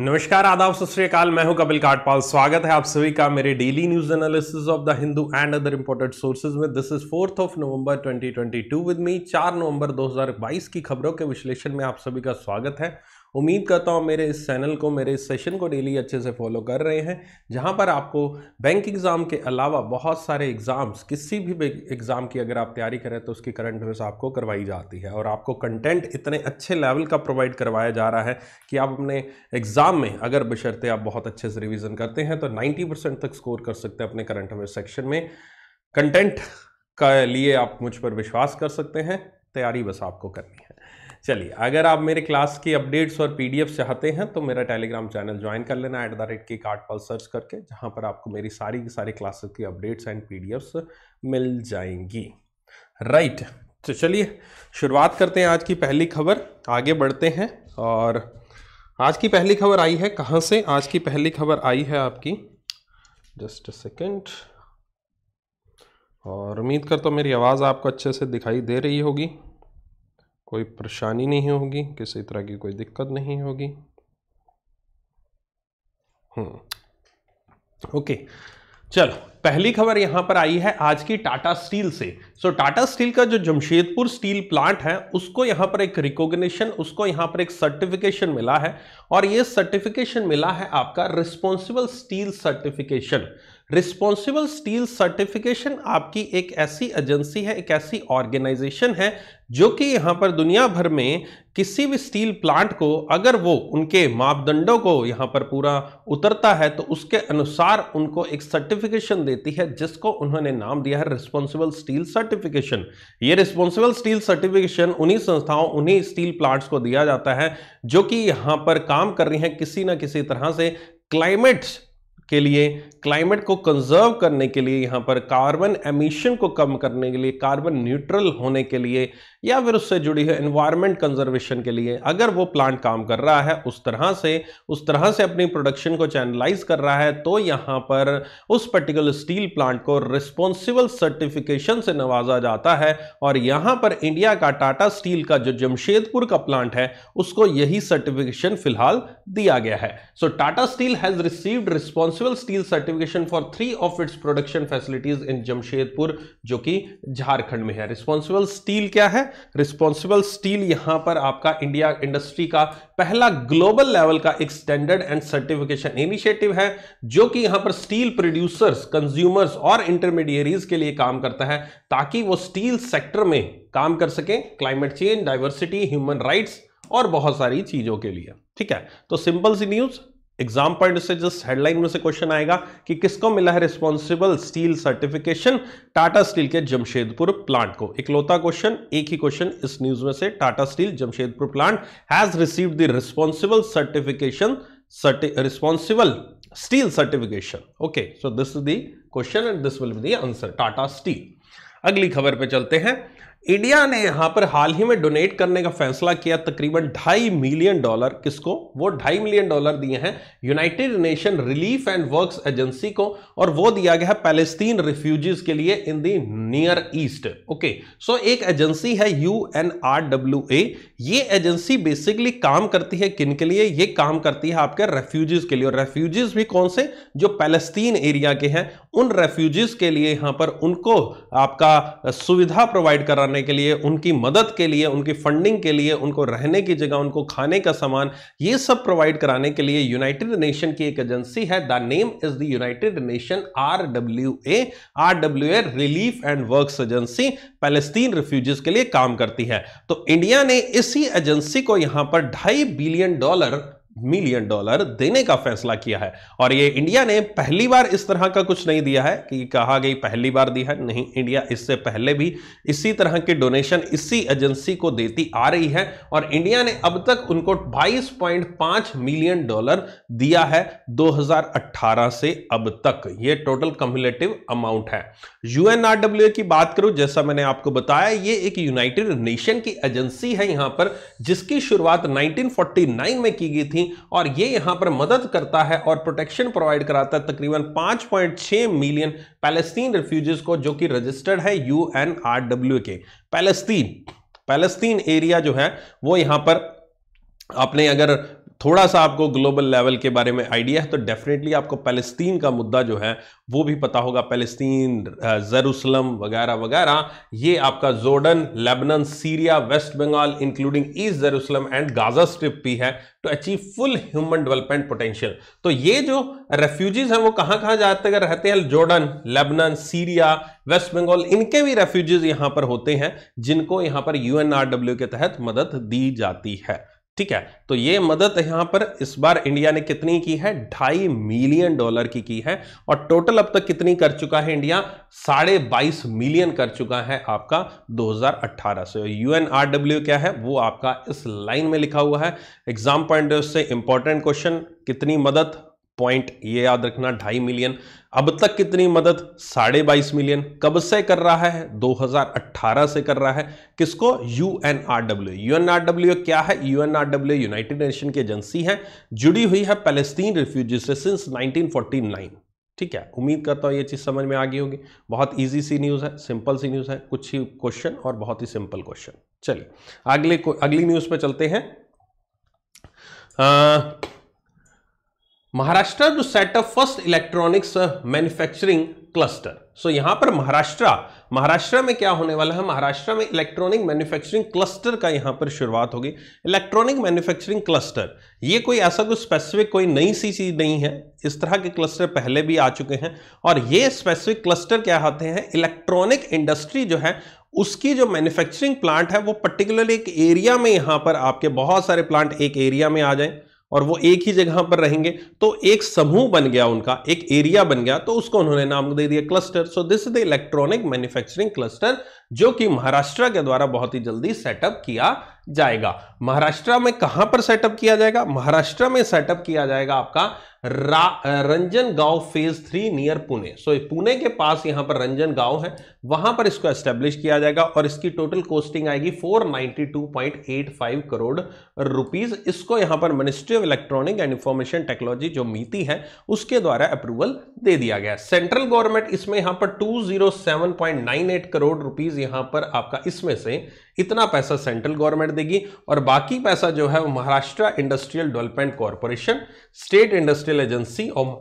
नमस्कार आदाब सत मैं हूं कपिल काटपाल स्वागत है आप सभी का मेरे daily news analysis of the Hindu and other important sources में this is fourth of November 2022 with me चार नवंबर 2022 की खबरों के विश्लेषण में आप सभी का स्वागत है उम्मीद करता हूँ मेरे इस चैनल को मेरे इस सेशन को डेली अच्छे से फॉलो कर रहे हैं जहाँ पर आपको बैंक एग्ज़ाम के अलावा बहुत सारे एग्ज़ाम्स किसी भी एग्ज़ाम की अगर आप तैयारी करें तो उसकी करंट अफेयर्स आपको करवाई जाती है और आपको कंटेंट इतने अच्छे लेवल का प्रोवाइड करवाया जा रहा है कि आप अपने एग्ज़ाम में अगर बशर्ते आप बहुत अच्छे से रिविज़न करते हैं तो नाइन्टी तक स्कोर कर सकते हैं अपने करंट अफेयर सेक्शन में कंटेंट का लिए आप मुझ पर विश्वास कर सकते हैं तैयारी बस आपको करनी है चलिए अगर आप मेरे क्लास की अपडेट्स और पीडीएफ चाहते हैं तो मेरा टेलीग्राम चैनल ज्वाइन कर लेना एट द रेट के कार्ड पर सर्च करके जहाँ पर आपको मेरी सारी की सारी क्लासेस की अपडेट्स एंड पीडीएफ्स मिल जाएंगी राइट तो चलिए शुरुआत करते हैं आज की पहली खबर आगे बढ़ते हैं और आज की पहली खबर आई है कहाँ से आज की पहली खबर आई है आपकी जस्ट सेकेंड और उम्मीद करता तो हूँ मेरी आवाज़ आपको अच्छे से दिखाई दे रही होगी कोई परेशानी नहीं होगी किसी तरह की कोई दिक्कत नहीं होगी हम्म, ओके चलो पहली खबर यहां पर आई है आज की टाटा स्टील से सो so, टाटा स्टील का जो जमशेदपुर स्टील प्लांट है उसको यहां पर एक रिकॉग्निशन उसको यहां पर एक सर्टिफिकेशन मिला है और ये सर्टिफिकेशन मिला है आपका responsible steel certification responsible steel certification आपकी एक ऐसी एजेंसी है एक ऐसी ऑर्गेनाइजेशन है जो कि यहाँ पर दुनिया भर में किसी भी स्टील प्लांट को अगर वो उनके मापदंडों को यहाँ पर पूरा उतरता है तो उसके अनुसार उनको एक सर्टिफिकेशन देती है जिसको उन्होंने नाम दिया है रिस्पॉन्सिबल स्टील सर्टिफिकेशन ये रिस्पॉन्सिबल स्टील सर्टिफिकेशन उन्हीं संस्थाओं उन्हीं स्टील प्लांट्स को दिया जाता है जो कि यहाँ पर काम कर रही हैं किसी ना किसी तरह से क्लाइमेट के लिए क्लाइमेट को कंजर्व करने के लिए यहाँ पर कार्बन एमिशन को कम करने के लिए कार्बन न्यूट्रल होने के लिए या फिर उससे जुड़ी हुई एनवायरमेंट कंजर्वेशन के लिए अगर वो प्लांट काम कर रहा है उस तरह से उस तरह से अपनी प्रोडक्शन को चैनलाइज कर रहा है तो यहाँ पर उस पर्टिकुलर स्टील प्लांट को रिस्पॉन्सिबल सर्टिफिकेशन से नवाजा जाता है और यहाँ पर इंडिया का टाटा स्टील का जो जमशेदपुर का प्लांट है उसको यही सर्टिफिकेशन फिलहाल दिया गया है so Tata steel has received responsible steel certific certification for three of its production facilities in Jamshedpur जो कि झारखंड में है रिस्पॉन्सिबल स्टील क्या है रिस्पॉन्सिबल स्टील यहां पर आपका इंडिया इंडस्ट्री का पहला ग्लोबल लेवल का एक स्टैंडर्ड एंड सर्टिफिकेशन इनिशिएटिव है जो कि यहां पर स्टील प्रोड्यूसर्स कंज्यूमर्स और इंटरमीडिएरीज के लिए काम करता है ताकि वो स्टील सेक्टर में काम कर सकें climate change diversity human rights और बहुत सारी चीजों के लिए ठीक है तो सिंपल सी न्यूज एग्जाम पॉइंट से जस्ट हेडलाइन में से क्वेश्चन आएगा कि किसको मिला है responsible steel certification Tata steel के जमशेदपुर प्लांट को इकलौता क्वेश्चन एक ही क्वेश्चन इस न्यूज में से Tata steel Jamshedpur plant has received the responsible certification responsible steel certification okay so this is the question and this will be the answer Tata steel अगली खबर पे चलते हैं इंडिया ने यहां पर हाल ही में डोनेट करने का फैसला किया तकरीबन ढाई मिलियन डॉलर किसको वो ढाई मिलियन डॉलर दिए हैं united nation relief and works agency को और वो दिया गया है पैलेस्तीन रिफ्यूजीज के लिए in the near east okay so एक एजेंसी है U N R W A ये एजेंसी बेसिकली काम करती है किन के लिए ये काम करती है आपके रेफ्यूजीज के लिए और रेफ्यूजीज भी कौन से जो पैलेस्तीन एरिया के हैं उन रेफ्यूजीज के लिए यहां पर उनको आपका सुविधा प्रोवाइड कराने करने के लिए उनकी मदद के लिए उनकी फंडिंग के लिए उनको रहने की जगह उनको खाने का सामान ये सब प्रोवाइड कराने के लिए यूनाइटेड नेशन की एक एजेंसी है the name is the united nation R W A R W A relief and work agency Palestine refugees के लिए काम करती है तो इंडिया ने इसी एजेंसी को यहां पर ढाई बिलियन डॉलर मिलियन डॉलर देने का फैसला किया है और ये इंडिया ने पहली बार इस तरह का कुछ नहीं दिया है कि कहा गई पहली बार दिया है नहीं इंडिया इससे पहले भी इसी तरह के डोनेशन इसी एजेंसी को देती आ रही है और इंडिया ने अब तक उनको 22.5 मिलियन डॉलर दिया है 2018 से अब तक ये टोटल कम्युलेटिव अमाउंट है यूएनआरडब्ल्यू की बात करूं जैसा मैंने आपको बताया ये एक यूनाइटेड नेशन की एजेंसी है यहां पर जिसकी शुरुआत नाइनटीन में की गई थी और ये यहां पर मदद करता है और प्रोटेक्शन प्रोवाइड कराता है तकरीबन 5.6 मिलियन पैलेस्तीन रेफ्यूजीज को जो कि रजिस्टर्ड है यू एन के पैलेस्तीन पैलेस्तीन एरिया जो है वो यहां पर आपने अगर थोड़ा सा आपको ग्लोबल लेवल के बारे में आइडिया है तो डेफिनेटली आपको पैलेस्तीन का मुद्दा जो है वो भी पता होगा पैलेस्तीन जरूसलम uh, वगैरह वगैरह ये आपका Jordan Lebanon Syria west Bengal including east Jerusalem and Gaza strip भी है to achieve full human development potential तो ये जो रेफ्यूजीज हैं वो कहाँ कहाँ जाते हैं रहते हैं Jordan Lebanon Syria west Bengal इनके भी रेफ्यूजीज यहाँ पर होते हैं जिनको यहाँ पर यू के तहत मदद दी जाती है ठीक है तो ये मदद यहां पर इस बार इंडिया ने कितनी की है ढाई मिलियन डॉलर की की है और टोटल अब तक कितनी कर चुका है इंडिया साढ़े बाईस मिलियन कर चुका है आपका 2018 से यूएनआरडब्ल्यू क्या है वो आपका इस लाइन में लिखा हुआ है एग्जाम पॉइंट से इंपॉर्टेंट क्वेश्चन कितनी मदद पॉइंट ये याद रखना ढाई मिलियन अब तक कितनी मदद साढ़े बाईस मिलियन कब से कर रहा है 2018 से कर रहा है किसको U N R W U N R W क्या है U N R W united nation की एजेंसी है जुड़ी हुई है पैलेस्तीन रिफ्यूजी से सिंस 1949 ठीक है उम्मीद करता हूँ ये चीज़ समझ में आ गई होगी बहुत ईजी सी न्यूज़ है सिंपल सी न्यूज़ है कुछ ही क्वेश्चन और बहुत ही सिंपल क्वेश्चन चलिए अगले अगली न्यूज़ पर चलते हैं आ, Maharashtra to set up first electronics manufacturing cluster so यहां पर महाराष्ट्र महाराष्ट्र में क्या होने वाला है महाराष्ट्र में इलेक्ट्रॉनिक मैन्युफैक्चरिंग क्लस्टर का यहां पर शुरुआत होगी इलेक्ट्रॉनिक मैन्युफैक्चरिंग क्लस्टर ये कोई ऐसा कोई स्पेसिफिक कोई नई सी चीज नहीं है इस तरह के क्लस्टर पहले भी आ चुके हैं और ये स्पेसिफिक क्लस्टर क्या होते हैं इलेक्ट्रॉनिक इंडस्ट्री जो है उसकी जो मैन्युफैक्चरिंग प्लांट है वो पर्टिकुलरली एक एरिया में यहां पर आपके बहुत सारे प्लांट एक एरिया में आ जाए और वो एक ही जगह पर रहेंगे तो एक समूह बन गया उनका एक एरिया बन गया तो उसको उन्होंने नाम दे दिया cluster so this is the electronic manufacturing cluster जो कि महाराष्ट्र के द्वारा बहुत ही जल्दी सेटअप किया जाएगा महाराष्ट्र में कहां पर सेटअप किया जाएगा महाराष्ट्र में सेटअप किया जाएगा आपका Ranjangaon phase three near Pune so Pune के पास यहां पर रंजन गांव है वहां पर इसको एस्टेब्लिश किया जाएगा और इसकी टोटल कॉस्टिंग आएगी 492.85 करोड़ रुपीस इसको यहां पर ministry of electronic and information technology जो मीति है उसके द्वारा अप्रूवल दे दिया गया सेंट्रल गवर्नमेंट इसमें यहां पर टू करोड़ रुपीज यहां पर आपका इसमें से इतना पैसा सेंट्रल गवर्नमेंट देगी और बाकी पैसा जो है वो Maharashtra industrial development corporation state industrial agency और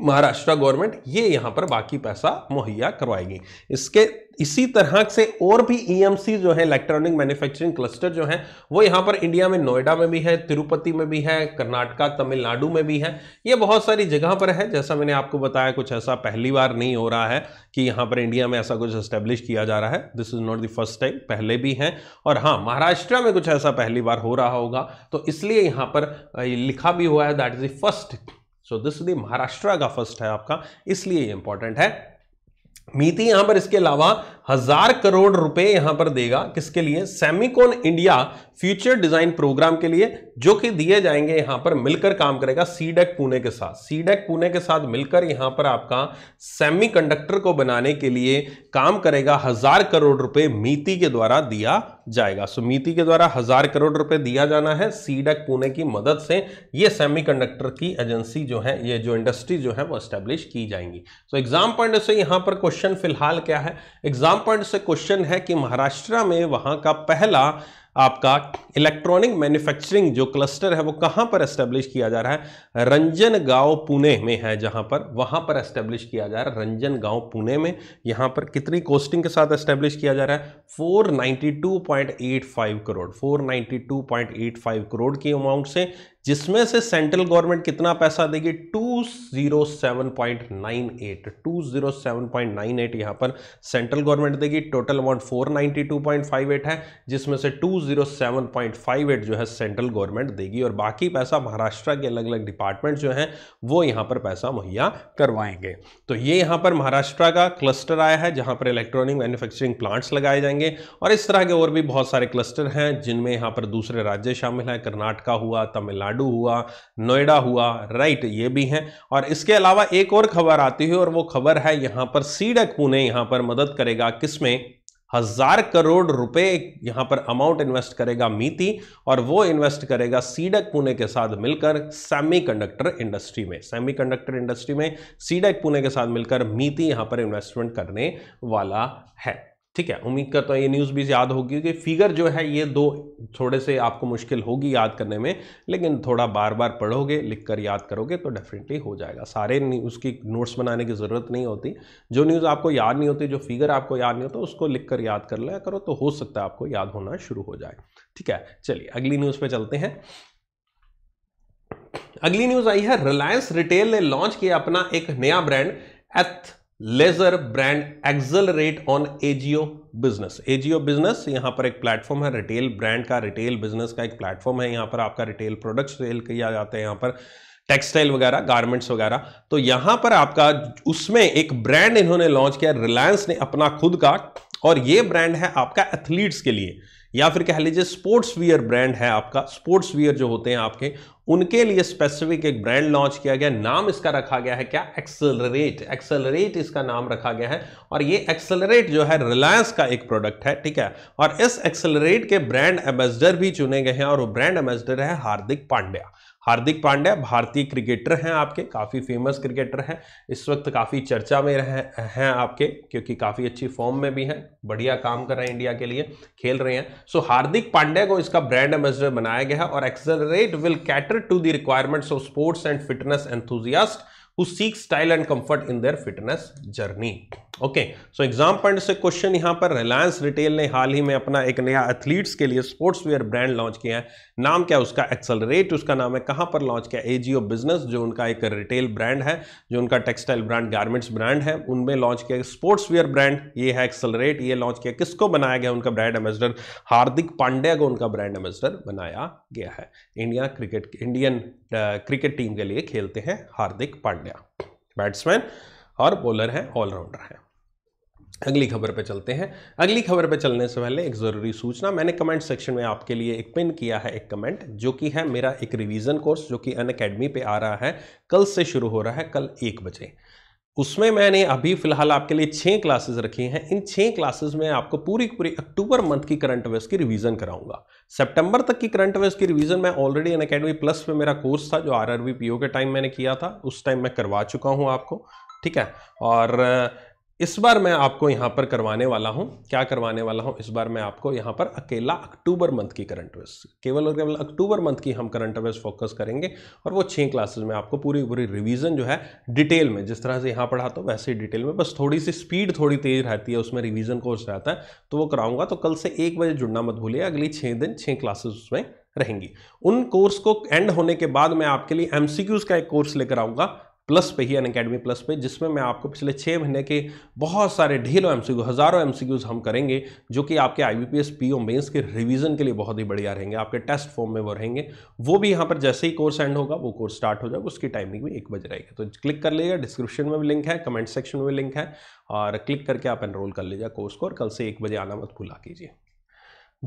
महाराष्ट्र गवर्नमेंट ये यहाँ पर बाकी पैसा मुहैया करवाएगी इसके इसी तरह से और भी ईएमसी e जो है इलेक्ट्रॉनिक मैन्युफैक्चरिंग क्लस्टर जो है वो यहाँ पर इंडिया में नोएडा में भी है तिरुपति में भी है कर्नाटका तमिलनाडु में भी है ये बहुत सारी जगह पर है जैसा मैंने आपको बताया कुछ ऐसा पहली बार नहीं हो रहा है कि यहाँ पर इंडिया में ऐसा कुछ एस्टेब्लिश किया जा रहा है this is not the first time पहले भी है और हाँ महाराष्ट्र में कुछ ऐसा पहली बार हो रहा होगा तो इसलिए यहाँ पर लिखा भी हुआ है that is the first so this the Maharashtra का फर्स्ट है आपका इसलिए इंपॉर्टेंट है मीति यहां पर इसके अलावा हजार करोड़ रुपए यहां पर देगा किसके लिए Semicon India future design program के लिए जो कि दिए जाएंगे यहां पर मिलकर काम करेगा सीडेक e पुणे के साथ सीडेक e पुणे के साथ मिलकर यहां पर आपका सेमीकंडक्टर को बनाने के लिए काम करेगा हजार करोड़ रुपए मीति के द्वारा दिया जाएगा सो मीति के द्वारा हजार करोड़ रुपए दिया जाना है सीडेक e पुणे की मदद से ये सेमी की एजेंसी जो है ये जो इंडस्ट्री जो है वो एस्टेब्लिश की जाएंगी सो एग्जाम पॉइंट से यहां पर क्वेश्चन फिलहाल क्या है एग्जाम पॉइंट से क्वेश्चन है कि महाराष्ट्र में वहां का पहला आपका इलेक्ट्रॉनिक मैन्युफैक्चरिंग जो क्लस्टर है वो कहाँ पर एस्टेब्लिश किया जा रहा है रंजन गांव पुणे में है जहाँ पर वहाँ पर एस्टेब्लिश किया जा रहा है रंजन गांव पुणे में यहाँ पर कितनी कोस्टिंग के साथ एस्टेब्लिश किया जा रहा है 492.85 करोड़ 492.85 करोड़ की अमाउंट से जिसमें से सेंट्रल गवर्नमेंट कितना पैसा देगी 207.98 207.98 यहां पर सेंट्रल गवर्नमेंट देगी टोटल अमाउंट 492.58 है जिसमें से 207.58 जो है सेंट्रल गवर्नमेंट देगी और बाकी पैसा महाराष्ट्र के अलग अलग डिपार्टमेंट जो हैं वो यहाँ पर पैसा मुहैया करवाएंगे तो ये यहाँ पर महाराष्ट्र का क्लस्टर आया है जहाँ पर इलेक्ट्रॉनिक मैन्युफैक्चरिंग प्लांट्स लगाए जाएंगे और इस तरह के और भी बहुत सारे क्लस्टर हैं जिनमें यहाँ पर दूसरे राज्य शामिल हैं कर्नाटका हुआ तमिलनाडु तमिलनाडु हुआ नोएडा हुआ राइट ये भी हैं और इसके अलावा एक और खबर आती है और वो खबर है यहाँ पर सीडक पुणे यहाँ पर मदद करेगा किसमें हजार करोड़ रुपए यहां पर अमाउंट इन्वेस्ट करेगा मीति और वो इन्वेस्ट करेगा सीडक पुणे के साथ मिलकर सेमीकंडक्टर इंडस्ट्री में सेमीकंडक्टर इंडस्ट्री में सीडक पुणे के साथ मिलकर मीति यहां पर इन्वेस्टमेंट करने वाला है ठीक है उम्मीद करता हूँ ये न्यूज़ भी याद होगी कि फिगर जो है ये दो थोड़े से आपको मुश्किल होगी याद करने में लेकिन थोड़ा बार बार पढ़ोगे लिख कर याद करोगे तो डेफिनेटली हो जाएगा सारे उसकी नोट्स बनाने की ज़रूरत नहीं होती जो न्यूज़ आपको याद नहीं होती जो फिगर आपको याद नहीं होता उसको लिख कर याद कर लिया करो तो हो सकता है आपको याद होना शुरू हो जाए ठीक है चलिए अगली न्यूज़ पर चलते हैं अगली न्यूज़ आई है रिलायंस रिटेल ने लॉन्च किया अपना एक नया brand athleisure brand Xlerate on AJIO business AJIO business यहां पर एक प्लेटफॉर्म है रिटेल ब्रांड का रिटेल बिजनेस का एक प्लेटफॉर्म है यहां पर आपका रिटेल प्रोडक्ट सेल किया जाता है यहां पर टेक्सटाइल वगैरह गारमेंट्स वगैरह तो यहां पर आपका उसमें एक ब्रांड इन्होंने लॉन्च किया रिलायंस ने अपना खुद का और ये ब्रांड है आपका एथलीट्स के लिए या फिर कह लीजिए स्पोर्ट्स वियर ब्रांड है आपका स्पोर्ट्स वियर जो होते हैं आपके उनके लिए स्पेसिफिक एक ब्रांड लॉन्च किया गया नाम इसका रखा गया है क्या एक्सेलरेट एक्सेलरेट इसका नाम रखा गया है और ये एक्सेलरेट जो है रिलायंस का एक प्रोडक्ट है ठीक है और इस एक्सेलरेट के ब्रांड एम्बेसडर भी चुने गए हैं और वो ब्रांड एम्बेसडर है हार्दिक पांड्या हार्दिक पांड्या भारतीय क्रिकेटर हैं आपके काफ़ी फेमस क्रिकेटर हैं इस वक्त काफ़ी चर्चा में रहे हैं आपके क्योंकि काफ़ी अच्छी फॉर्म में भी हैं बढ़िया काम कर रहे हैं इंडिया के लिए खेल रहे हैं सो so, हार्दिक पांड्या को इसका ब्रांड एम्बेसडर बनाया गया है और Xlerate will cater to the requirements of sports and fitness enthusiast who seek style and comfort in their fitness journey. Okay so exam point से क्वेश्चन यहाँ पर रिलायंस रिटेल ने हाल ही में अपना एक नया एथलीट्स के लिए स्पोर्ट्स वेयर ब्रांड लॉन्च किया है नाम क्या उसका एक्सलरेट उसका नाम है कहां पर लॉन्च किया एजीओ बिजनेस जो उनका एक रिटेल ब्रांड है जो उनका टेक्सटाइल ब्रांड गारमेंट्स ब्रांड है उनमें लॉन्च किया स्पोर्ट्स वेयर ब्रांड ये है एक्सलरेट ये लॉन्च किया किसको बनाया गया उनका ब्रांड एम्बेसडर हार्दिक पांड्या को उनका ब्रांड एम्बेसडर बनाया गया है India cricket Indian cricket team के लिए खेलते हैं हार्दिक पांड्या बैट्समैन और बॉलर हैं ऑलराउंडर हैं अगली खबर पे चलते हैं अगली खबर पे चलने से पहले एक ज़रूरी सूचना मैंने कमेंट सेक्शन में आपके लिए एक पिन किया है एक कमेंट जो कि है मेरा एक रिवीजन कोर्स जो कि अन अकेडमी पे आ रहा है कल से शुरू हो रहा है कल एक बजे उसमें मैंने अभी फ़िलहाल आपके लिए छः क्लासेस रखी हैं इन छः क्लासेस में आपको पूरी पूरी अक्टूबर मंथ की करंट अवेयर्स की रिवीजन कराऊंगा सितंबर तक की करंट अवेयर्स की रिवीजन मैं ऑलरेडी एन अकेडमी प्लस पे मेरा कोर्स था जो आर आर के टाइम मैंने किया था उस टाइम मैं करवा चुका हूँ आपको ठीक है और इस बार मैं आपको यहाँ पर करवाने वाला हूँ क्या करवाने वाला हूँ इस बार मैं आपको यहाँ पर अकेला अक्टूबर मंथ की करंट अवेयर्स केवल और केवल अक्टूबर मंथ की हम करंट अवेयर्स फोकस करेंगे और वो छः क्लासेस में आपको पूरी पूरी रिवीजन जो है डिटेल में जिस तरह से यहाँ पढ़ाता तो हूं वैसे ही डिटेल में बस थोड़ी सी स्पीड थोड़ी तेज़ रहती है उसमें रिविज़न कोर्स रहता है तो वो कराऊंगा तो कल से एक बजे जुड़ना मत भूलिए अगली छः दिन छः क्लासेस उसमें रहेंगी उन कोर्स को एंड होने के बाद मैं आपके लिए एमसीक्यूज़ का एक कोर्स लेकर आऊँगा प्लस पे ही अन अकेडमी प्लस पे जिसमें मैं आपको पिछले छः महीने के बहुत सारे ढेरों एम सी हज़ारों एम हम करेंगे जो कि आपके I B P S P O mains के रिविजन के लिए बहुत ही बढ़िया रहेंगे आपके टेस्ट फॉर्म में वो रहेंगे वो भी यहाँ पर जैसे ही कोर्स एंड होगा वो कोर्स स्टार्ट हो जाएगा उसकी टाइमिंग भी एक बजे रहेगी तो क्लिक कर लीजिएगा डिस्क्रिप्शन में भी लिंक है कमेंट सेक्शन में भी लिंक है और क्लिक करके आप एनरोल कर लीजिएगा कोर्स को और कल से एक बजे आना मत भुला कीजिए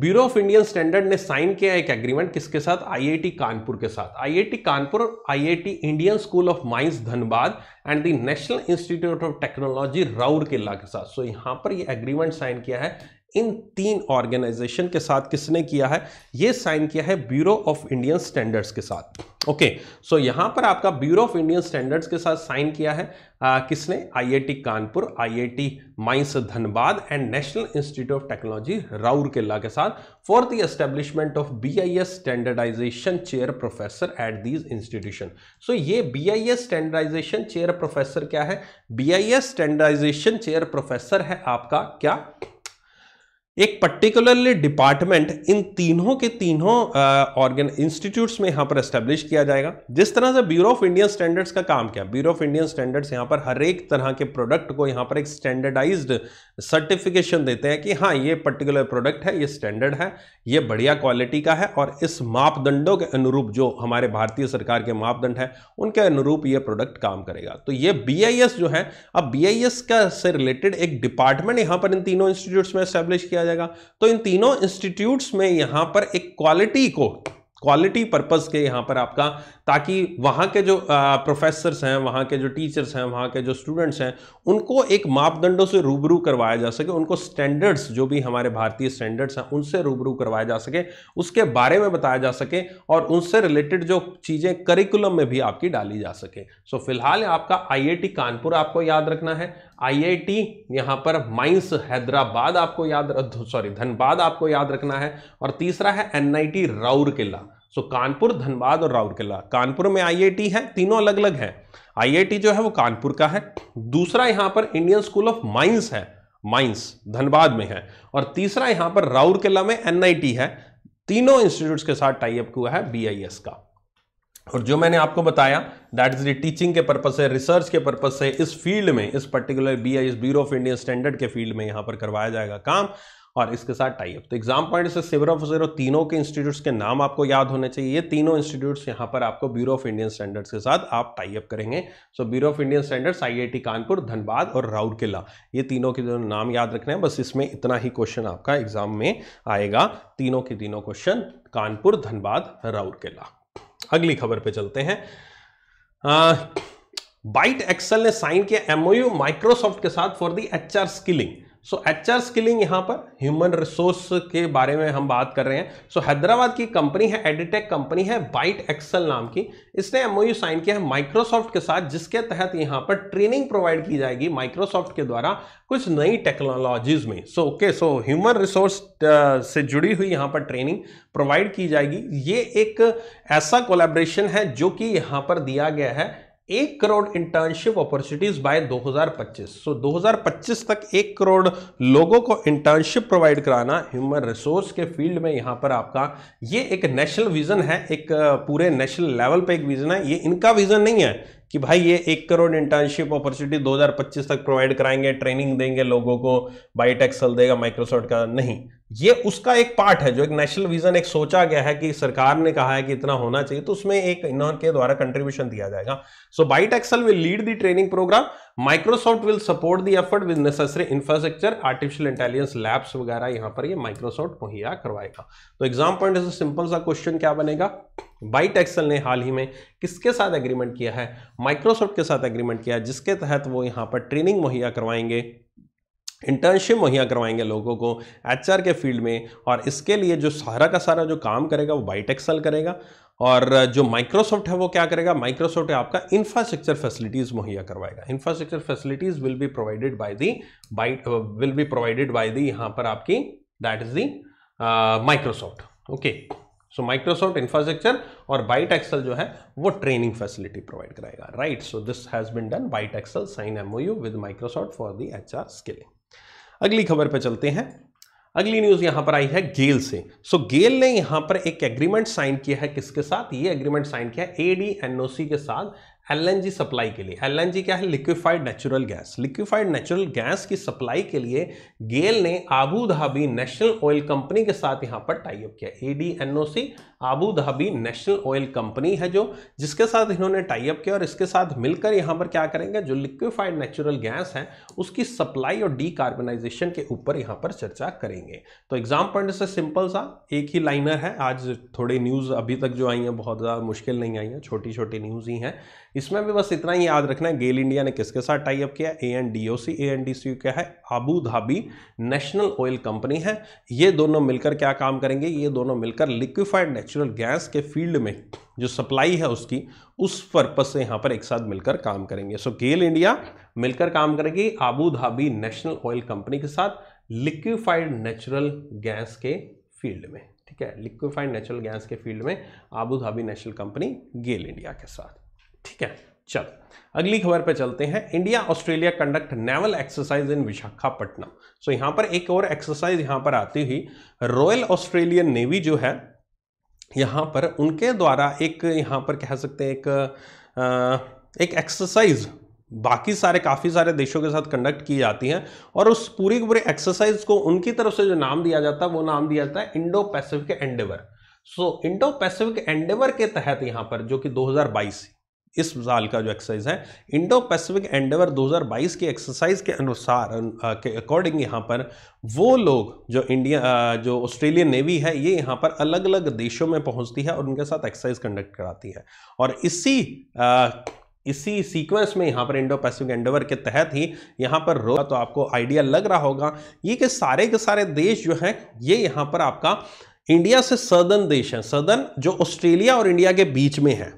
ब्यूरो ऑफ इंडियन स्टैंडर्ड ने साइन किया एक एग्रीमेंट किसके साथ आईआईटी कानपुर के साथ IIT Kanpur IIT Indian school of mines Dhanbad and the national institute of technology किला के साथ सो so, यहां पर ये एग्रीमेंट साइन किया है इन तीन ऑर्गेनाइजेशन के साथ किसने किया है ये साइन किया है ब्यूरो ऑफ इंडियन स्टैंडर्ड्स के साथ ओके okay, सो so यहां पर आपका ब्यूरो ऑफ इंडियन स्टैंडर्ड्स के साथ साइन किया है किसने IIT Kanpur IIT mines Dhanbad and national institute of technology Rourkela के साथ for the establishment of BIS standardization chair professor at these institution so ये बीआईएस स्टैंडर्डाइजेशन चेयर प्रोफेसर क्या है बीआईएस स्टैंडर्डाइजेशन चेयर प्रोफेसर है आपका क्या एक पर्टिकुलरली डिपार्टमेंट इन तीनों के तीनों ऑर्गन इंस्टीट्यूट्स में यहां पर एस्टेब्लिश किया जाएगा जिस तरह से ब्यूरो ऑफ इंडियन स्टैंडर्ड्स का काम क्या ब्यूरो ऑफ इंडियन स्टैंडर्ड्स यहां पर हर एक तरह के प्रोडक्ट को यहां पर एक स्टैंडर्डाइज्ड सर्टिफिकेशन देते हैं कि हाँ ये पर्टिकुलर प्रोडक्ट है ये स्टैंडर्ड है ये बढ़िया क्वालिटी का है और इस मापदंडों के अनुरूप जो हमारे भारतीय सरकार के मापदंड है उनके अनुरूप ये प्रोडक्ट काम करेगा तो ये बी जो है अब बी का से रिलेटेड एक डिपार्टमेंट यहां पर इन तीनों इंस्टीट्यूट्स में एस्टेब्लिश किया जाएगा तो इन तीनों इंस्टीट्यूट्स में यहां पर एक क्वालिटी को क्वालिटी पर्पज के यहां पर आपका ताकि वहाँ के जो प्रोफेसर्स हैं वहाँ के जो टीचर्स हैं वहाँ के जो स्टूडेंट्स हैं उनको एक मापदंडों से रूबरू करवाया जा सके उनको स्टैंडर्ड्स जो भी हमारे भारतीय स्टैंडर्ड्स हैं उनसे रूबरू करवाया जा सके उसके बारे में बताया जा सके और उनसे रिलेटेड जो चीज़ें करिकुलम में भी आपकी डाली जा सके सो फिलहाल आपका आई कानपुर आपको याद रखना है आईआईटी यहाँ पर माइंस हैदराबाद आपको याद सॉरी धनबाद आपको याद रखना है और तीसरा है NIT Rourkela so so, Kanpur Dhanbad और राउरकेला कानपुर में आईआईटी है तीनों अलग अलग है आईआईटी जो है वो कानपुर का है दूसरा यहां पर इंडियन स्कूल ऑफ माइंस है माइंस धनबाद में है और तीसरा यहां पर राउरकेला में एनआईटी है तीनों इंस्टीट्यूट के साथ टाइप हुआ है बी का और जो मैंने आपको बताया दैट इज टीचिंग के पर्पज से रिसर्च के पर्पज से इस फील्ड में इस particular B I S bureau of Indian standard के फील्ड में यहाँ पर करवाया जाएगा काम और इसके साथ टाइप तो एग्जाम पॉइंट से ऑफ जीरो तीनों के इंस्टीट्यूट्स के नाम आपको याद होने चाहिए ये तीनों इंस्टीट्यूट्स यहाँ पर आपको ब्यूरो ऑफ इंडियन स्टैंडर्ड्स के साथ आप टाइप करेंगे so bureau of Indian standards IIT Kanpur Dhanbad और राउरकेला ये तीनों के जो नाम याद रखने हैं बस इसमें इतना ही क्वेश्चन आपका एग्जाम में आएगा तीनों के तीनों क्वेश्चन कानपुर धनबाद राउरकेला अगली खबर पे चलते हैं बाइट एक्सल ने साइन किया एमओयू माइक्रोसॉफ्ट के साथ for the R skilling so H R skilling यहाँ पर ह्यूमन रिसोर्स के बारे में हम बात कर रहे हैं सो so, हैदराबाद की कंपनी है एडिटेक कंपनी है बाइट एक्सल नाम की इसने एमओयू साइन किया है माइक्रोसॉफ्ट के साथ जिसके तहत यहाँ पर ट्रेनिंग प्रोवाइड की जाएगी माइक्रोसॉफ्ट के द्वारा कुछ नई टेक्नोलॉजीज में so okay so human resource से जुड़ी हुई यहाँ पर ट्रेनिंग प्रोवाइड की जाएगी ये एक ऐसा कोलेब्रेशन है जो कि यहाँ पर दिया गया है एक crore internship opportunities by 2025 so so, 2025 तक एक करोड़ लोगों को इंटर्नशिप प्रोवाइड कराना ह्यूमन रिसोर्स के फील्ड में यहाँ पर आपका ये एक नेशनल विजन है एक पूरे नेशनल लेवल पे एक विजन है ये इनका विजन नहीं है कि भाई ये एक करोड़ इंटर्नशिप अपॉर्चुनिटी 2025 तक प्रोवाइड कराएंगे ट्रेनिंग देंगे लोगों को बायोटेक्सल देगा माइक्रोसॉफ्ट का नहीं ये उसका एक पार्ट है जो एक नेशनल विजन एक सोचा गया है कि सरकार ने कहा है कि इतना होना चाहिए तो उसमें एक इनके द्वारा कंट्रीब्यूशन दिया जाएगा so ByteXL will lead the training program Microsoft will support the effort with necessary infrastructure artificial intelligence labs वगैरह यहां पर ये माइक्रोसॉफ्ट मुहैया करवाएगा तो एग्जाम पॉइंट से सिंपल सा क्वेश्चन क्या बनेगा बाइट एक्सल ने हाल ही में किसके साथ एग्रीमेंट किया है माइक्रोसॉफ्ट के साथ एग्रीमेंट किया जिसके तहत वो यहां पर ट्रेनिंग मुहैया करवाएंगे इंटर्नशिप मुहैया करवाएंगे लोगों को एचआर के फील्ड में और इसके लिए जो सारा का सारा जो काम करेगा वो बाइटेक्सल करेगा और जो माइक्रोसॉफ्ट है वो क्या करेगा माइक्रोसॉफ्ट आपका इंफ्रास्ट्रक्चर फैसिलिटीज मुहैया करवाएगा infrastructure facilities will be provided by the byte will be provided by the यहाँ पर आपकी that is the Microsoft okay so Microsoft infrastructure और बाइट एक्सल जो है वो ट्रेनिंग फैसिलिटी प्रोवाइड कराएगा right so this has been done ByteXL sign you with Microsoft for the H R skilling अगली खबर पर चलते हैं अगली न्यूज यहां पर आई है गेल से सो so, गेल ने यहां पर एक एग्रीमेंट साइन किया है किसके साथ ये एग्रीमेंट साइन किया है एडीएनओसी के साथ एल सप्लाई के लिए एल क्या है liquefied natural gas liquefied natural gas की सप्लाई के लिए गेल ने Abu Dhabi National Oil Company के साथ यहाँ पर टाइप किया A D N O C Abu Dhabi National Oil Company है जो जिसके साथ इन्होंने टाइप किया और इसके साथ मिलकर यहाँ पर क्या करेंगे जो लिक्विफाइड नेचुरल गैस है उसकी सप्लाई और कार्बनाइजेशन के ऊपर यहाँ पर चर्चा करेंगे तो एग्जाम पॉइंट से सिंपल सा एक ही लाइनर है आज थोड़ी न्यूज़ अभी तक जो आई हैं बहुत ज़्यादा मुश्किल नहीं आई हैं छोटी छोटी न्यूज़ ही हैं इसमें भी बस इतना ही याद रखना है गेल इंडिया ने किसके साथ टाइप किया A N D O C A N D C क्या है Abu Dhabi National Oil Company है ये दोनों मिलकर क्या काम करेंगे ये दोनों मिलकर लिक्विफाइड नेचुरल गैस के फील्ड में जो सप्लाई है उसकी उस पर्पज से यहाँ पर एक साथ मिलकर काम करेंगे सो गेल इंडिया मिलकर काम करेगी Abu Dhabi National Oil Company के साथ लिक्विफाइड नेचुरल गैस के फील्ड में ठीक है लिक्विफाइड नेचुरल गैस के फील्ड में Abu Dhabi National Company GAIL India के साथ ठीक है चल अगली खबर पे चलते हैं India Australia conduct naval exercise in Visakhapatnam so यहाँ पर एक और एक्सरसाइज यहाँ पर आती हुई रॉयल ऑस्ट्रेलियन नेवी जो है यहाँ पर उनके द्वारा एक यहाँ पर कह सकते हैं एक आ, एक एक्सरसाइज बाकी सारे काफ़ी सारे देशों के साथ कंडक्ट की जाती है और उस पूरी पूरी एक्सरसाइज को उनकी तरफ से जो नाम दिया जाता है वो नाम दिया जाता है Indo Pacific Endeavour so Indo Pacific Endeavour के तहत यहाँ पर जो कि 2022 इस साल का जो एक्सरसाइज है इंडो पैसिफिक एंडेवर 2022 की एक्सरसाइज के अनुसार के अकॉर्डिंग यहाँ पर वो लोग जो इंडिया जो ऑस्ट्रेलियन नेवी है ये यहाँ पर अलग अलग देशों में पहुँचती है और उनके साथ एक्सरसाइज कंडक्ट कराती है और इसी आ, इसी सीक्वेंस में यहाँ पर इंडो पैसिफिक एंडेवर के तहत ही यहाँ पर रो तो आपको आइडिया लग रहा होगा ये कि सारे के सारे देश जो हैं ये यहाँ पर आपका इंडिया से सदन देश है सदन जो ऑस्ट्रेलिया और इंडिया के बीच में है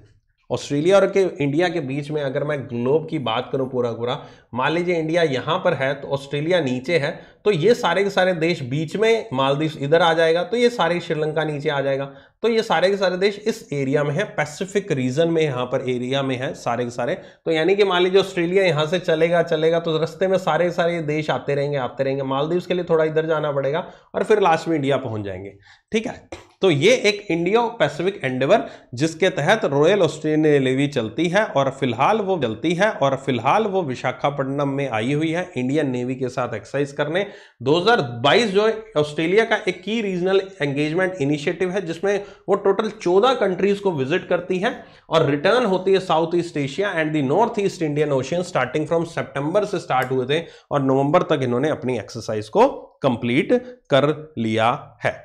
ऑस्ट्रेलिया और के इंडिया के बीच में अगर मैं ग्लोब की बात करूं पूरा पूरा मान लीजिए इंडिया यहाँ पर है तो ऑस्ट्रेलिया नीचे है तो ये सारे के सारे देश बीच में मालदीव इधर आ जाएगा तो ये सारे श्रीलंका नीचे आ जाएगा तो ये सारे के सारे देश इस एरिया में है पैसिफिक रीजन में यहाँ पर एरिया में है सारे के सारे तो यानी कि मान लीजिए ऑस्ट्रेलिया यहाँ से चलेगा चलेगा तो रस्ते में सारे के सारे देश आते रहेंगे आते रहेंगे मालदीव के लिए थोड़ा इधर जाना पड़ेगा और फिर लास्ट में इंडिया पहुंच जाएंगे ठीक है तो ये एक इंडियो पैसिफिक एंडेवर जिसके तहत रॉयल ऑस्ट्रेलियन नेवी चलती है और फिलहाल वो चलती है और फिलहाल वो विशाखापट्टनम में आई हुई है इंडियन नेवी के साथ एक्सरसाइज करने 2022 जो है ऑस्ट्रेलिया का एक की रीजनल एंगेजमेंट इनिशिएटिव है जिसमें वो टोटल चौदह कंट्रीज को विजिट करती है और रिटर्न होती है South East Asia and the north east Indian Ocean starting from September से स्टार्ट हुए थे और नवंबर तक इन्होंने अपनी एक्सरसाइज को कंप्लीट कर लिया है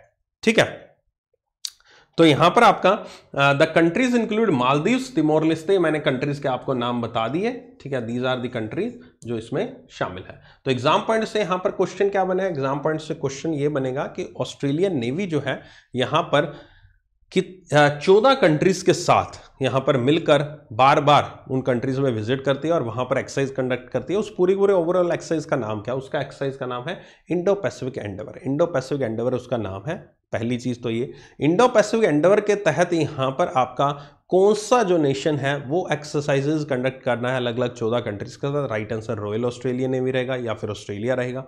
ठीक है तो यहां पर आपका the countries include Maldives Timor Leste मैंने कंट्रीज के आपको नाम बता दिए ठीक है दीज आर दी कंट्रीज जो इसमें शामिल है तो एग्जाम पॉइंट से यहां पर क्वेश्चन क्या बनेगा एग्जाम पॉइंट से क्वेश्चन ये बनेगा कि ऑस्ट्रेलियन नेवी जो है यहां पर कि चौदह कंट्रीज़ के साथ यहाँ पर मिलकर बार बार उन कंट्रीज़ में विजिट करती है और वहाँ पर एक्सरसाइज कंडक्ट करती है उस पूरी पूरे ओवरऑल एक्सरसाइज का नाम क्या उसका एक्सरसाइज का नाम है Indo Pacific Endeavour Indo Pacific Endeavour उसका नाम है पहली चीज़ तो ये इंडो पैसिफिक एंडेवर के तहत यहाँ पर आपका कौन सा जो नेशन है वो एक्सरसाइजेज कंडक्ट करना है अलग अलग चौदह कंट्रीज के साथ right answer Royal Australia Navy रहेगा या फिर ऑस्ट्रेलिया रहेगा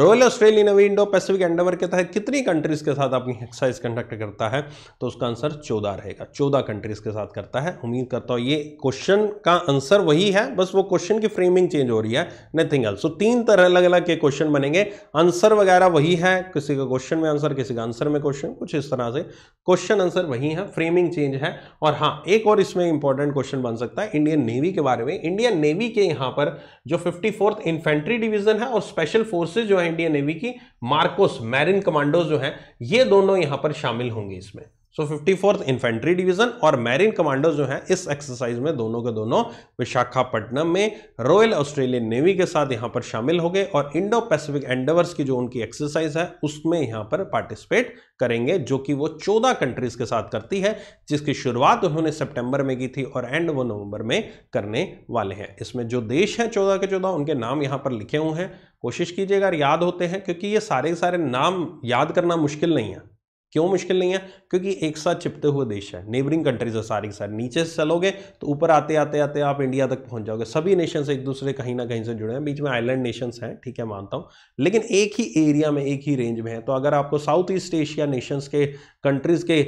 Royal Australia Navy Indo Pacific Endeavour के तहत कितनी कंट्रीज के साथ अपनी एक्सरसाइज कंडक्ट करता है तो उसका आंसर चौदह रहेगा चौदह कंट्रीज के साथ करता है उम्मीद करता हूँ ये क्वेश्चन का आंसर वही है बस वो क्वेश्चन की फ्रेमिंग चेंज हो रही है नथिंग एल्स सो तीन तरह अलग अलग के क्वेश्चन बनेंगे आंसर वगैरह वही है किसी का क्वेश्चन में आंसर किसी का आंसर में क्वेश्चन कुछ इस तरह से क्वेश्चन आंसर वही है फ्रेमिंग चेंज है और हाँ एक और इसमें इंपॉर्टेंट क्वेश्चन बन सकता है इंडियन नेवी के बारे में इंडियन नेवी के यहां पर जो फिफ्टी फोर्थ इन्फेंट्री डिवीजन है और स्पेशल फोर्सेज जो है इंडियन नेवी की मार्कोस मैरिन कमांडोज जो है ये दोनों यहां पर शामिल होंगे इसमें so fifty fourth infantry division और मैरिन कमांडो जो हैं इस एक्सरसाइज में दोनों के दोनों विशाखापट्टनम में रॉयल ऑस्ट्रेलियन नेवी के साथ यहाँ पर शामिल हो गए और इंडो पैसिफिक एंडवर्स की जो उनकी एक्सरसाइज है उसमें यहाँ पर पार्टिसिपेट करेंगे जो कि वो चौदह कंट्रीज के साथ करती है जिसकी शुरुआत उन्होंने सेप्टेंबर में की थी और एंड वो नवंबर में करने वाले हैं इसमें जो देश हैं चौदह के चौदह उनके नाम यहाँ पर लिखे हुए हैं कोशिश कीजिएगा याद होते हैं क्योंकि ये सारे सारे नाम याद करना मुश्किल नहीं है क्यों मुश्किल नहीं है क्योंकि एक साथ चिपते हुए देश है नेबरिंग कंट्रीज है सारी सारी नीचे से चलोगे तो ऊपर आते आते आते आप इंडिया तक पहुंच जाओगे सभी नेशंस एक दूसरे कहीं ना कहीं से जुड़े हैं बीच में आइलैंड नेशंस हैं ठीक है मानता हूँ लेकिन एक ही एरिया में एक ही रेंज में है तो अगर आपको साउथ ईस्ट एशिया नेशंस के कंट्रीज़ के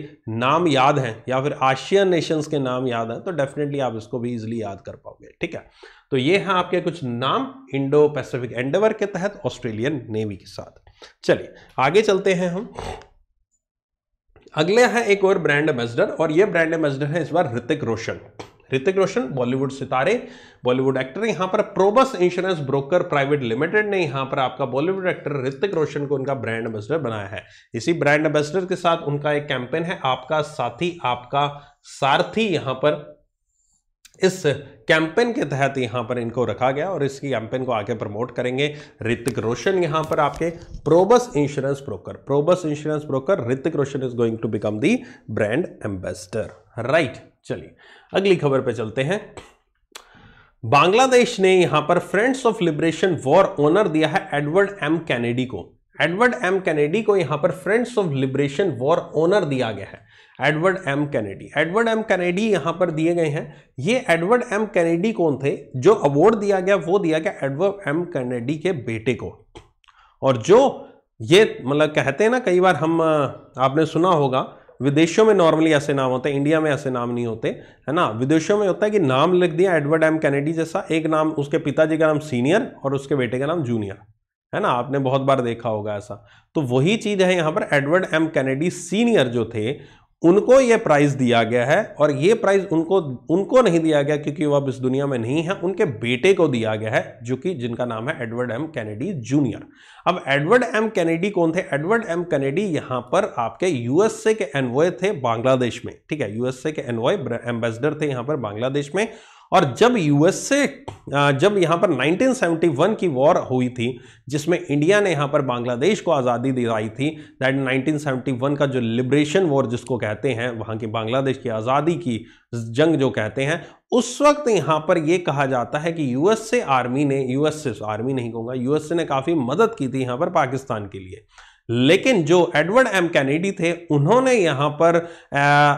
नाम याद हैं या फिर आशियन नेशंस के नाम याद हैं तो डेफिनेटली आप इसको भी इजिली याद कर पाओगे ठीक है तो ये हैं आपके कुछ नाम इंडो पैसिफिक एंडेवर के तहत ऑस्ट्रेलियन नेवी के साथ चलिए आगे चलते हैं हम अगले हैं एक और ब्रांड एम्बेसडर और ये ब्रांड एम्बेसडर है इस बार ऋतिक रोशन ऋतिक रोशन बॉलीवुड सितारे बॉलीवुड एक्टर यहां पर Probus insurance broker private limited ने यहां पर आपका बॉलीवुड एक्टर ऋतिक रोशन को उनका ब्रांड एम्बेसडर बनाया है इसी ब्रांड एम्बेसडर के साथ उनका एक कैंपेन है आपका साथी आपका सारथी यहां पर इस कैंपेन के तहत यहां पर इनको रखा गया और इसकी कैंपेन को आगे प्रमोट करेंगे ऋतिक रोशन यहां पर आपके Probus insurance broker Probus insurance broker Hrithik Roshan is going to become the brand ambassador right चलिए अगली खबर पे चलते हैं बांग्लादेश ने यहां पर friends of liberation war honour दिया है एडवर्ड एम कैनेडी को एडवर्ड एम कैनेडी को यहां पर friends of liberation war honour दिया गया है Edward M Kennedy Edward M Kennedy यहाँ पर दिए गए हैं ये एडवर्ड एम कैनेडी कौन थे जो अवार्ड दिया गया वो दिया गया एडवर्ड एम कैनेडी के बेटे को और जो ये मतलब कहते हैं ना कई बार हम आपने सुना होगा विदेशों में नॉर्मली ऐसे नाम होते हैं इंडिया में ऐसे नाम नहीं होते है ना विदेशों में होता है कि नाम लिख दिया एडवर्ड एम कैनेडी जैसा एक नाम उसके पिताजी का नाम सीनियर और उसके बेटे का नाम जूनियर है ना आपने बहुत बार देखा होगा ऐसा तो वही चीज़ है यहाँ पर एडवर्ड एम कैनेडी सीनियर जो थे उनको ये प्राइज दिया गया है और ये प्राइज उनको उनको नहीं दिया गया क्योंकि वो अब इस दुनिया में नहीं है उनके बेटे को दिया गया है जो कि जिनका नाम है एडवर्ड एम कैनेडी जूनियर अब एडवर्ड एम कैनेडी कौन थे एडवर्ड एम कैनेडी यहां पर आपके यूएसए के एनवॉय थे बांग्लादेश में ठीक है यूएसए के एनवॉय एम्बेसडर थे यहां पर बांग्लादेश में और जब यूएसए जब यहाँ पर 1971 की वॉर हुई थी जिसमें इंडिया ने यहाँ पर बांग्लादेश को आज़ादी दिलाई थी दैट 1971 का जो लिबरेशन वॉर जिसको कहते हैं वहाँ की बांग्लादेश की आज़ादी की जंग जो कहते हैं उस वक्त यहाँ पर यह कहा जाता है कि यूएसए आर्मी ने यूएसए आर्मी नहीं कहूँगा यूएसए ने काफ़ी मदद की थी यहाँ पर पाकिस्तान के लिए लेकिन जो एडवर्ड एम कैनेडी थे उन्होंने यहाँ पर आ,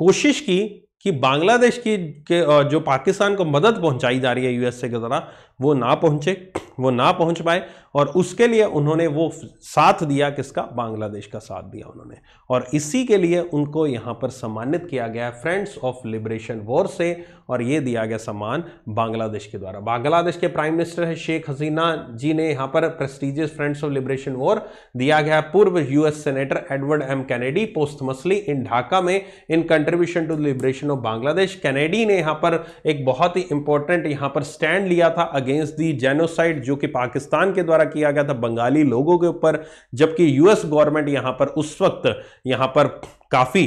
कोशिश की कि बांग्लादेश की के जो पाकिस्तान को मदद पहुंचाई जा रही है यूएसए के द्वारा वो ना पहुंचे वो ना पहुंच पाए और उसके लिए उन्होंने वो साथ दिया किसका बांग्लादेश का साथ दिया उन्होंने और इसी के लिए उनको यहाँ पर सम्मानित किया गया फ्रेंड्स ऑफ लिबरेशन वॉर से और ये दिया गया सम्मान बांग्लादेश के द्वारा बांग्लादेश के प्राइम मिनिस्टर है शेख हसीना जी ने यहाँ पर prestigious friends of liberation war दिया गया पूर्व US senator Edward M Kennedy posthumously in Dhaka में in contribution to liberation of Bangladesh Kennedy ने यहाँ पर एक बहुत ही इंपॉर्टेंट यहाँ पर स्टैंड लिया था अगेंस्ट दी जेनोसाइड जो कि पाकिस्तान के द्वारा किया गया था बंगाली लोगों के ऊपर जबकि यूएस गवर्नमेंट यहां पर उस वक्त यहां पर काफ़ी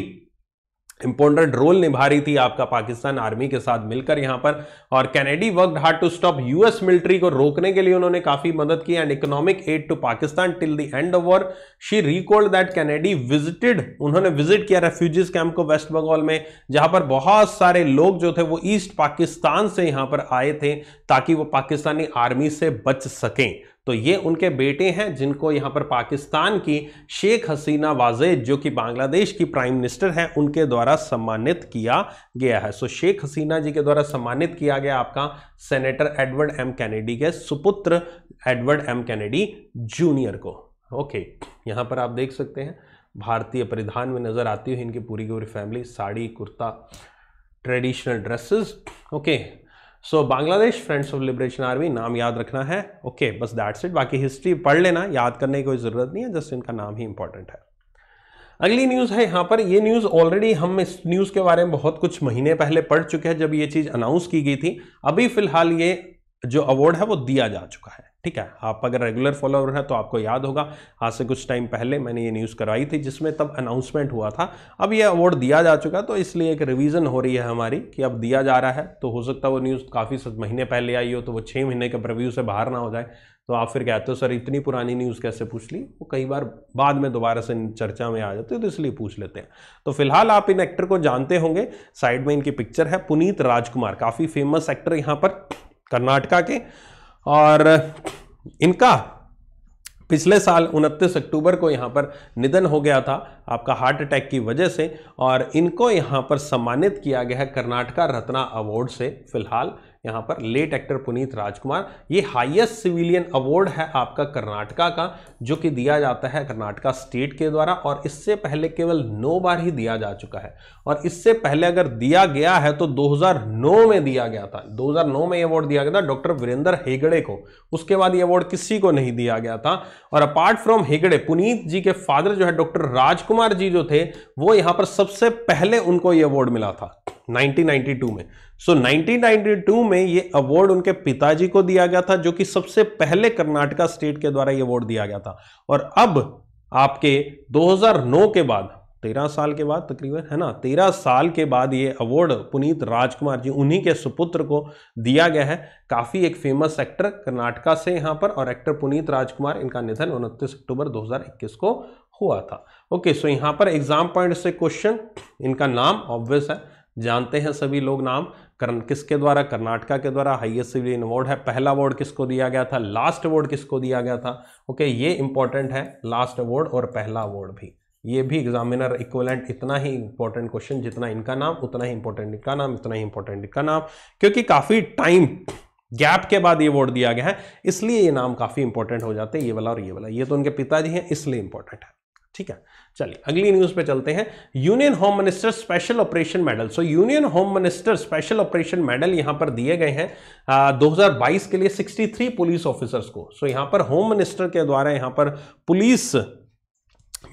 इम्पोर्टेंट रोल निभा रही थी आपका पाकिस्तान आर्मी के साथ मिलकर यहाँ पर और Kennedy work hard to stop US military को रोकने के लिए उन्होंने काफी मदद की and economic aid to Pakistan till the end of war she recalled that Kennedy visited उन्होंने विजिट किया रेफ्यूजीज कैंप को वेस्ट बंगाल में जहां पर बहुत सारे लोग जो थे वो ईस्ट पाकिस्तान से यहाँ पर आए थे ताकि वो पाकिस्तानी आर्मी से बच सकें तो ये उनके बेटे हैं जिनको यहाँ पर पाकिस्तान की शेख हसीना वाजेद जो कि बांग्लादेश की प्राइम मिनिस्टर हैं उनके द्वारा सम्मानित किया गया है सो शेख हसीना जी के द्वारा सम्मानित किया गया आपका सेनेटर एडवर्ड एम कैनेडी के सुपुत्र एडवर्ड एम कैनेडी जूनियर को ओके यहाँ पर आप देख सकते हैं भारतीय परिधान में नज़र आती हुई इनकी पूरी की पूरी family sari kurta traditional dresses okay so Bangladesh friends of liberation army नाम याद रखना है ओके okay, बस दैट्स इट बाकी हिस्ट्री पढ़ लेना याद करने की कोई ज़रूरत नहीं है जस्ट इनका नाम ही इंपॉर्टेंट है अगली न्यूज़ है यहाँ पर ये न्यूज़ ऑलरेडी हम इस न्यूज़ के बारे में बहुत कुछ महीने पहले पढ़ चुके हैं जब ये चीज़ अनाउंस की गई थी अभी फ़िलहाल ये जो अवार्ड है वो दिया जा चुका है ठीक है आप अगर रेगुलर फॉलोअर हैं तो आपको याद होगा आज से कुछ टाइम पहले मैंने ये न्यूज़ करवाई थी जिसमें तब अनाउंसमेंट हुआ था अब ये अवार्ड दिया जा चुका तो इसलिए एक रिवीजन हो रही है हमारी कि अब दिया जा रहा है तो हो सकता है वो न्यूज़ काफ़ी महीने पहले आई हो तो वो छः महीने के प्रव्यू से बाहर ना हो जाए तो आप फिर कहते हो सर इतनी पुरानी न्यूज़ कैसे पूछ ली वो कई बार बाद में दोबारा से चर्चा में आ जाती है तो इसलिए पूछ लेते हैं तो फिलहाल आप इन एक्टर को जानते होंगे साइड में इनकी पिक्चर है पुनीत राजकुमार काफ़ी फेमस एक्टर यहाँ पर कर्नाटका के और इनका पिछले साल 29 अक्टूबर को यहाँ पर निधन हो गया था आपका हार्ट अटैक की वजह से और इनको यहाँ पर सम्मानित किया गया है कर्नाटका रत्ना अवार्ड से फिलहाल यहाँ पर लेट एक्टर पुनीत राजकुमार ये हाईएस्ट सिविलियन अवार्ड है आपका कर्नाटका का जो कि दिया जाता है कर्नाटका स्टेट के द्वारा और इससे पहले केवल नौ बार ही दिया जा चुका है और इससे पहले अगर दिया गया है तो 2009 में दिया गया था 2009 में ये अवार्ड दिया गया था डॉक्टर वीरेंद्र हेगड़े को उसके बाद ये अवार्ड किसी को नहीं दिया गया था और अपार्ट फ्रॉम हेगड़े पुनीत जी के फादर जो है डॉक्टर राजकुमार जी जो थे वो यहाँ पर सबसे पहले उनको ये अवार्ड मिला था 1992 में सो so, 1992 में ये अवार्ड उनके पिताजी को दिया गया था जो कि सबसे पहले कर्नाटका स्टेट के द्वारा ये अवार्ड दिया गया था और अब आपके 2009 के बाद तेरह साल के बाद तकरीबन है ना तेरह साल के बाद ये अवार्ड पुनीत राजकुमार जी उन्हीं के सुपुत्र को दिया गया है काफ़ी एक फेमस एक्टर कर्नाटका से यहाँ पर और एक्टर पुनीत राजकुमार इनका निधन उनतीस अक्टूबर दो को हुआ था ओके सो यहाँ पर एग्जाम पॉइंट से क्वेश्चन इनका नाम ऑब्वियस है जानते हैं सभी लोग नाम करन किसके द्वारा कर्नाटका के द्वारा हाईएस्ट सिविलियन अवार्ड है पहला अवार्ड किसको दिया गया था लास्ट अवार्ड किसको दिया गया था ओके ये इंपॉर्टेंट है लास्ट अवार्ड और पहला अवार्ड भी ये भी एग्जामिनर इक्वलेंट इतना ही इंपॉर्टेंट क्वेश्चन जितना इनका नाम उतना ही इंपॉर्टेंट इनका नाम इतना ही इंपॉर्टेंट इनका नाम क्योंकि काफ़ी टाइम गैप के बाद ये वोट दिया गया है इसलिए ये नाम काफ़ी इंपॉर्टेंट हो जाते हैं ये वाला और ये वाला ये तो उनके पिताजी हैं इसलिए इंपॉर्टेंट है ठीक है चलिए अगली न्यूज पे चलते हैं union home minister special operation medal so union home minister special operation medal यहां पर दिए गए हैं आ, 2022 के लिए 63 पुलिस ऑफिसर्स को सो so, यहां पर होम मिनिस्टर के द्वारा यहां पर पुलिस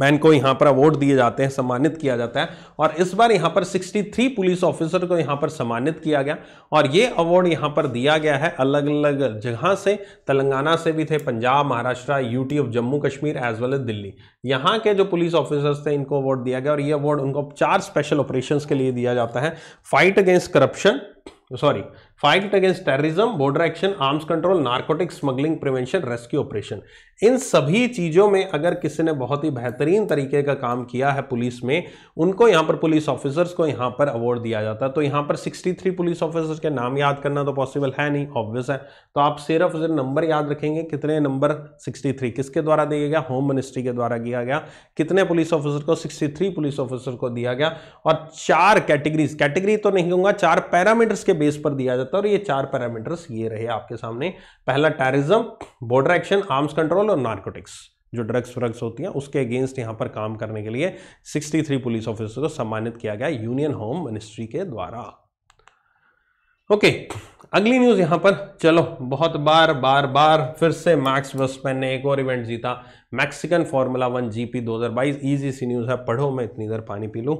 मैन को यहाँ पर अवार्ड दिए जाते हैं सम्मानित किया जाता है और इस बार यहाँ पर 63 पुलिस ऑफिसर को यहाँ पर सम्मानित किया गया और ये अवार्ड यहाँ पर दिया गया है अलग अलग जगह से तेलंगाना से भी थे Punjab Maharashtra UT of Jammu Kashmir as well as Delhi यहाँ के जो पुलिस ऑफिसर्स थे इनको अवार्ड दिया गया और ये अवार्ड उनको चार स्पेशल ऑपरेशन के लिए दिया जाता है fight against corruption sorry fight against terrorism border action arms control narcotic smuggling prevention rescue operation इन सभी चीज़ों में अगर किसी ने बहुत ही बेहतरीन तरीके का काम किया है पुलिस में उनको यहां पर पुलिस ऑफिसर्स को यहां पर अवार्ड दिया जाता है तो यहां पर 63 पुलिस ऑफिसर्स के नाम याद करना तो पॉसिबल है नहीं ऑब्वियस है तो आप सिर्फ नंबर याद रखेंगे कितने नंबर 63 किसके द्वारा दिया गया होम मिनिस्ट्री के द्वारा दिया गया कितने पुलिस ऑफिसर को सिक्सटी पुलिस ऑफिसर को दिया गया और चार कैटेगरीज कैटेगरी तो नहीं कहूंगा चार पैरामीटर्स के बेस पर दिया जाता है और ये चार पैरामीटर्स ये रहे आपके सामने पहला terrorism border action arms control और नार्कोटिक्स जो ड्रग्स व्रग्स होती हैं उसके अगेंस्ट यहाँ पर काम करने के लिए 63 पुलिस ऑफिसर को सम्मानित किया गया यूनियन होम मिनिस्ट्री के द्वारा ओके okay, अगली न्यूज यहां पर चलो बहुत बार बार बार फिर से मैक्स वेस्टमैन ने एक और इवेंट जीता Mexican Formula One GP 2022 easy सी न्यूज है पढ़ो मैं इतनी देर पानी पी लू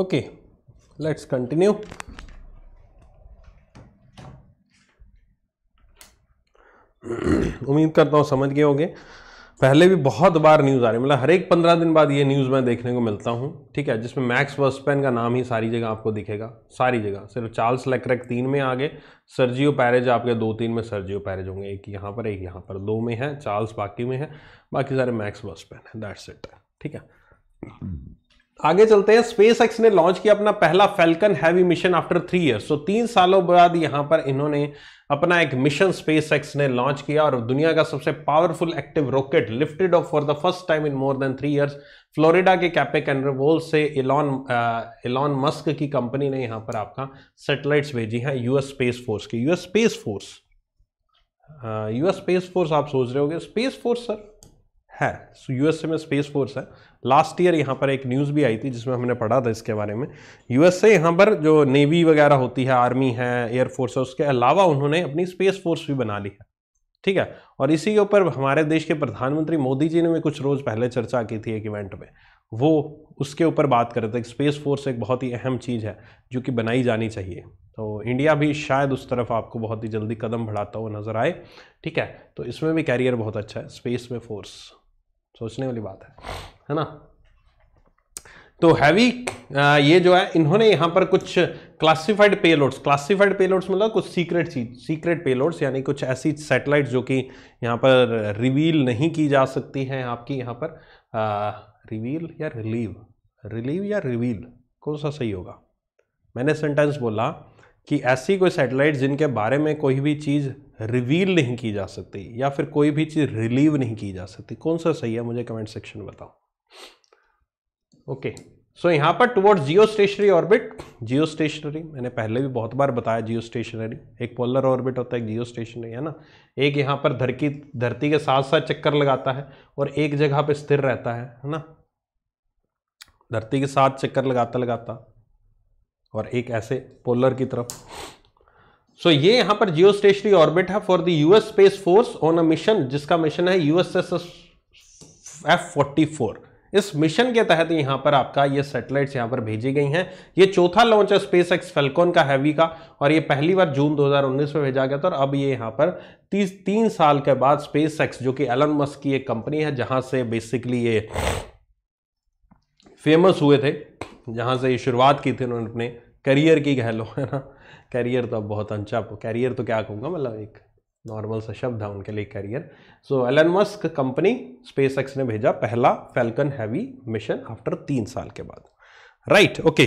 ओके लेट्स कंटिन्यू उम्मीद करता हूँ समझ गए होंगे पहले भी बहुत बार न्यूज़ आ रही है मतलब हर एक पंद्रह दिन बाद ये न्यूज़ मैं देखने को मिलता हूँ ठीक है जिसमें मैक्स वर्सपेन का नाम ही सारी जगह आपको दिखेगा सारी जगह सिर्फ चार्ल्स लेक्रेक तीन में आगे सर्जियो पैरेज आपके दो तीन में सर्जियो पैरेज होंगे एक यहाँ पर एक यहाँ पर दो में है चार्ल्स बाकी में है बाकी सारे मैक्स वर्सपेन है दैट्स इट ठीक है आगे चलते हैं स्पेस एक्स ने लॉन्च किया अपना पहला Falcon Heavy mission after three years so तीन सालों बाद यहां पर इन्होंने अपना एक मिशन स्पेस एक्स ने लॉन्च किया और दुनिया का सबसे powerful active rocket lifted off for the first time in more than three years Florida के कैपे कैनरवोल से इलॉन इलॉन मस्क की कंपनी ने यहां पर आपका सेटेलाइट्स भेजी हैं यूएस स्पेस फोर्स की US space force US space force आप सोच रहे हो स्पेस फोर्स सर है यूएसए में स्पेस फोर्स है लास्ट ईयर यहाँ पर एक न्यूज़ भी आई थी जिसमें हमने पढ़ा था इसके बारे में यू एस यहाँ पर जो नेवी वगैरह होती है आर्मी है एयरफोर्स है उसके अलावा उन्होंने अपनी स्पेस फोर्स भी बना ली है ठीक है और इसी के ऊपर हमारे देश के प्रधानमंत्री मोदी जी ने भी कुछ रोज़ पहले चर्चा की थी एक इवेंट में वो उसके ऊपर बात कर रहे थे स्पेस फोर्स एक बहुत ही अहम चीज़ है जो कि बनाई जानी चाहिए तो इंडिया भी शायद उस तरफ आपको बहुत ही जल्दी कदम बढ़ाता हुआ नज़र आए ठीक है तो इसमें भी कैरियर बहुत अच्छा है स्पेस में फोर्स सोचने वाली बात है है ना तो हैवी ये जो है इन्होंने यहाँ पर कुछ क्लासिफाइड पेलोड्स क्लासिफाइड पेलोड्स मतलब कुछ सीक्रेट चीज सीक्रेट पेलोड्स यानी कुछ ऐसी सैटेलाइट जो कि यहाँ पर रिवील नहीं की जा सकती हैं आपकी यहाँ पर रिवील या रिलीव रिलीव या रिवील कौन सा सही होगा मैंने सेंटेंस बोला कि ऐसी कोई सैटेलाइट जिनके बारे में कोई भी चीज़ रिवील नहीं की जा सकती या फिर कोई भी चीज़ रिलीव नहीं की जा सकती कौन सा सही है मुझे कमेंट सेक्शन में बताओ ओके सो यहां पर towards geostationary orbit geostationary मैंने पहले भी बहुत बार बताया जियो स्टेशनरी एक पोलर ऑर्बिट होता है एक जियो स्टेशनरी है ना एक यहाँ पर धरती धरती के साथ साथ चक्कर लगाता है और एक जगह पर स्थिर रहता है है ना धरती के साथ चक्कर लगाता लगाता और एक ऐसे पोलर की तरफ सो so, ये यहाँ पर जियो स्टेशनरी ऑर्बिट है for the US space force on a mission जिसका मिशन है यूएसएस एफ फोर्टी फोर इस मिशन के तहत यहां पर आपका ये सैटेलाइट्स यहां पर भेजी गई हैं ये चौथा लॉन्च है स्पेस एक्स फेलकॉन का हैवी का और ये पहली बार जून 2019 में भेजा गया था और अब ये यहां पर तीस तीन साल के बाद स्पेस एक्स जो कि एलन मस्क की एक कंपनी है जहां से बेसिकली ये फेमस हुए थे जहां से ये शुरुआत की थी उन्होंने अपने करियर की कह लो है ना करियर तो अब बहुत अंचा कैरियर तो क्या कहूँगा मतलब एक नॉर्मल सा शब्द है उनके लिए carrier so Elon Musk company SpaceX ने भेजा पहला फैल्कन हैवी मिशन आफ्टर तीन साल के बाद राइट ओके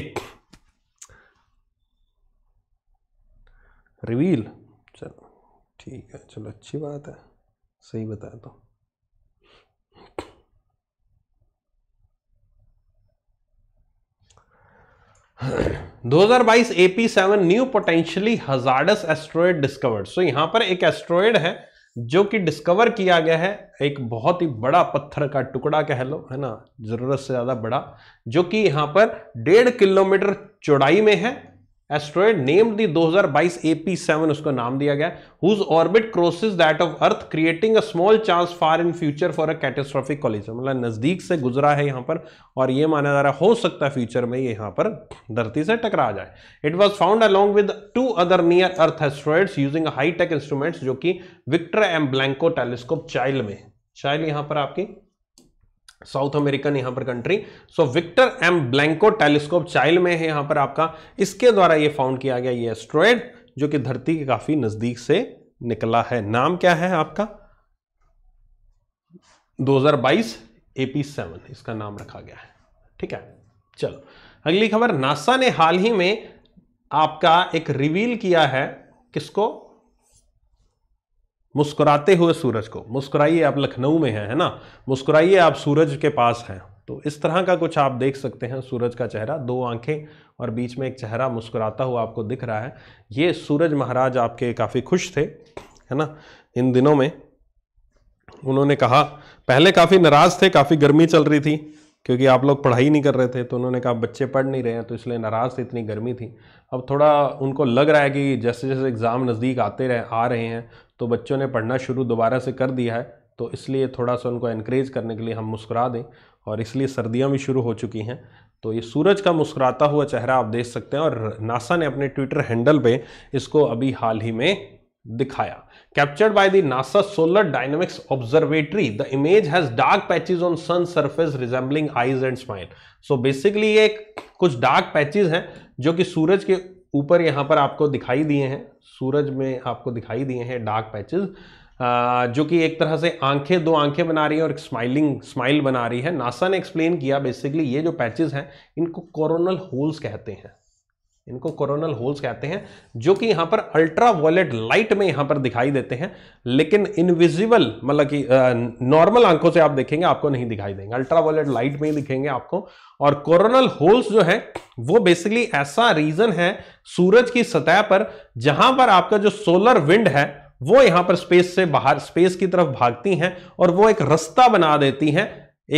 रिवील चलो ठीक है चलो अच्छी बात है सही बताया तो 2022 AP7 seven new potentially hazardous asteroid discovered so यहां पर एक एस्ट्रॉयड है जो कि डिस्कवर किया गया है एक बहुत ही बड़ा पत्थर का टुकड़ा कह लो है ना ज़रूरत से ज़्यादा बड़ा जो कि यहाँ पर डेढ़ किलोमीटर चौड़ाई में है asteroid named the 2022 AP seven उसको नाम दिया गया whose orbit crosses that of earth creating a small chance far in future for a catastrophic collision मतलब नजदीक से गुजरा है यहां पर और ये माना जा रहा हो सकता है फ्यूचर में यहां पर धरती से टकरा जाए it was found along with two other near earth asteroids using hitech instruments जो कि Victor M Blanco telescope Chile में चाइल्ड यहां पर आपकी साउथ अमेरिकन यहां पर country so Victor M Blanco telescope Chile में है यहां पर आपका इसके द्वारा ये फाउंड किया गया ये एस्ट्रॉयड जो कि धरती के काफी नजदीक से निकला है नाम क्या है आपका 2022 एपी सेवन इसका नाम रखा गया है ठीक है चलो अगली खबर नासा ने हाल ही में आपका एक रिवील किया है किसको मुस्कुराते हुए सूरज को मुस्कुराइए आप लखनऊ में हैं है ना मुस्कुराइए आप सूरज के पास हैं तो इस तरह का कुछ आप देख सकते हैं सूरज का चेहरा दो आंखें और बीच में एक चेहरा मुस्कुराता हुआ आपको दिख रहा है ये सूरज महाराज आपके काफ़ी खुश थे है ना इन दिनों में उन्होंने कहा पहले काफ़ी नाराज़ थे काफ़ी गर्मी चल रही थी क्योंकि आप लोग पढ़ाई नहीं कर रहे थे तो उन्होंने कहा बच्चे पढ़ नहीं रहे हैं तो इसलिए नाराज़ थे इतनी गर्मी थी अब थोड़ा उनको लग रहा है कि जैसे जैसे एग्ज़ाम नज़दीक आते रहे आ रहे हैं तो बच्चों ने पढ़ना शुरू दोबारा से कर दिया है तो इसलिए थोड़ा सा उनको इनक्रेज करने के लिए हम मुस्कुरा दें और इसलिए सर्दियाँ भी शुरू हो चुकी हैं तो ये सूरज का मुस्कुराता हुआ चेहरा आप देख सकते हैं और नासा ने अपने ट्विटर हैंडल पे इसको अभी हाल ही में दिखाया captured by the NASA solar dynamics observatory the image has dark patches on sun surface resembling eyes and smile so basically ये कुछ डार्क patches हैं जो कि सूरज के ऊपर यहाँ पर आपको दिखाई दिए हैं सूरज में आपको दिखाई दिए हैं डार्क पैचेस जो कि एक तरह से आंखें दो आंखें बना रही हैं और एक स्माइलिंग स्माइल बना रही है नासा ने एक्सप्लेन किया बेसिकली ये जो पैचेस हैं इनको कोरोनल होल्स कहते हैं इनको कोरोनल होल्स कहते हैं जो कि यहाँ पर अल्ट्रा वॉलेट लाइट में यहाँ पर दिखाई देते हैं लेकिन इनविजिबल मतलब कि नॉर्मल आंखों से आप देखेंगे आपको नहीं दिखाई देंगे अल्ट्रा वॉलेट लाइट में ही दिखेंगे आपको और कोरोनल होल्स जो है वो बेसिकली ऐसा रीजन है सूरज की सतह पर जहां पर आपका जो सोलर विंड है वो यहाँ पर स्पेस से बाहर स्पेस की तरफ भागती हैं और वो एक रास्ता बना देती हैं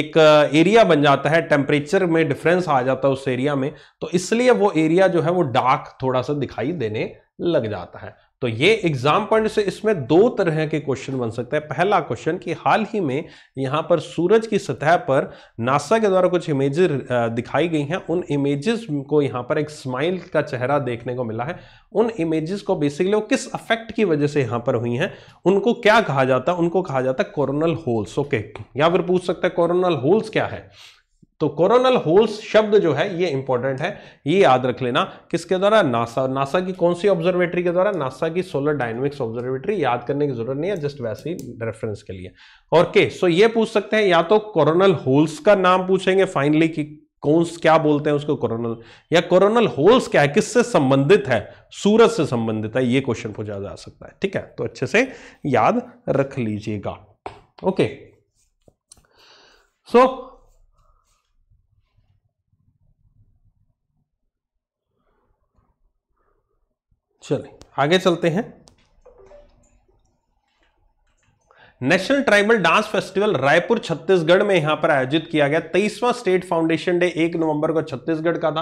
एक एरिया बन जाता है टेम्परेचर में डिफरेंस आ जाता है उस एरिया में तो इसलिए वो एरिया जो है वो डार्क थोड़ा सा दिखाई देने लग जाता है तो ये एग्जाम पॉइंट से इसमें दो तरह के क्वेश्चन बन सकते हैं पहला क्वेश्चन कि हाल ही में यहाँ पर सूरज की सतह पर नासा के द्वारा कुछ इमेज दिखाई गई हैं उन इमेजेस को यहाँ पर एक स्माइल का चेहरा देखने को मिला है उन इमेजेस को बेसिकली वो किस अफेक्ट की वजह से यहाँ पर हुई हैं उनको क्या कहा जाता है उनको कहा जाता है कोरोनल होल्स ओके या फिर पूछ सकते हैं कोरोनल होल्स क्या है तो कोरोनल होल्स शब्द जो है ये इंपॉर्टेंट है ये याद रख लेना किसके द्वारा नासा नासा की कौन सी ऑब्जर्वेटरी के द्वारा नासा की सोलर डायनेमिक्स ऑब्जर्वेटरी याद करने की जरूरत नहीं है जस्ट वैसे ही रेफरेंस के लिए और के सो ये पूछ सकते हैं या तो कोरोनल होल्स का नाम पूछेंगे फाइनली कि कौन क्या बोलते हैं उसको कोरोनल या कोरोनल होल्स क्या है किससे संबंधित है सूरज से संबंधित है ये क्वेश्चन पूछा जा सकता है ठीक है तो अच्छे से याद रख लीजिएगा ओके सो चले आगे चलते हैं national tribal dance festival Raipur Chhattisgarh में यहां पर आयोजित किया गया तेईसवां स्टेट फाउंडेशन डे एक नवंबर को छत्तीसगढ़ का था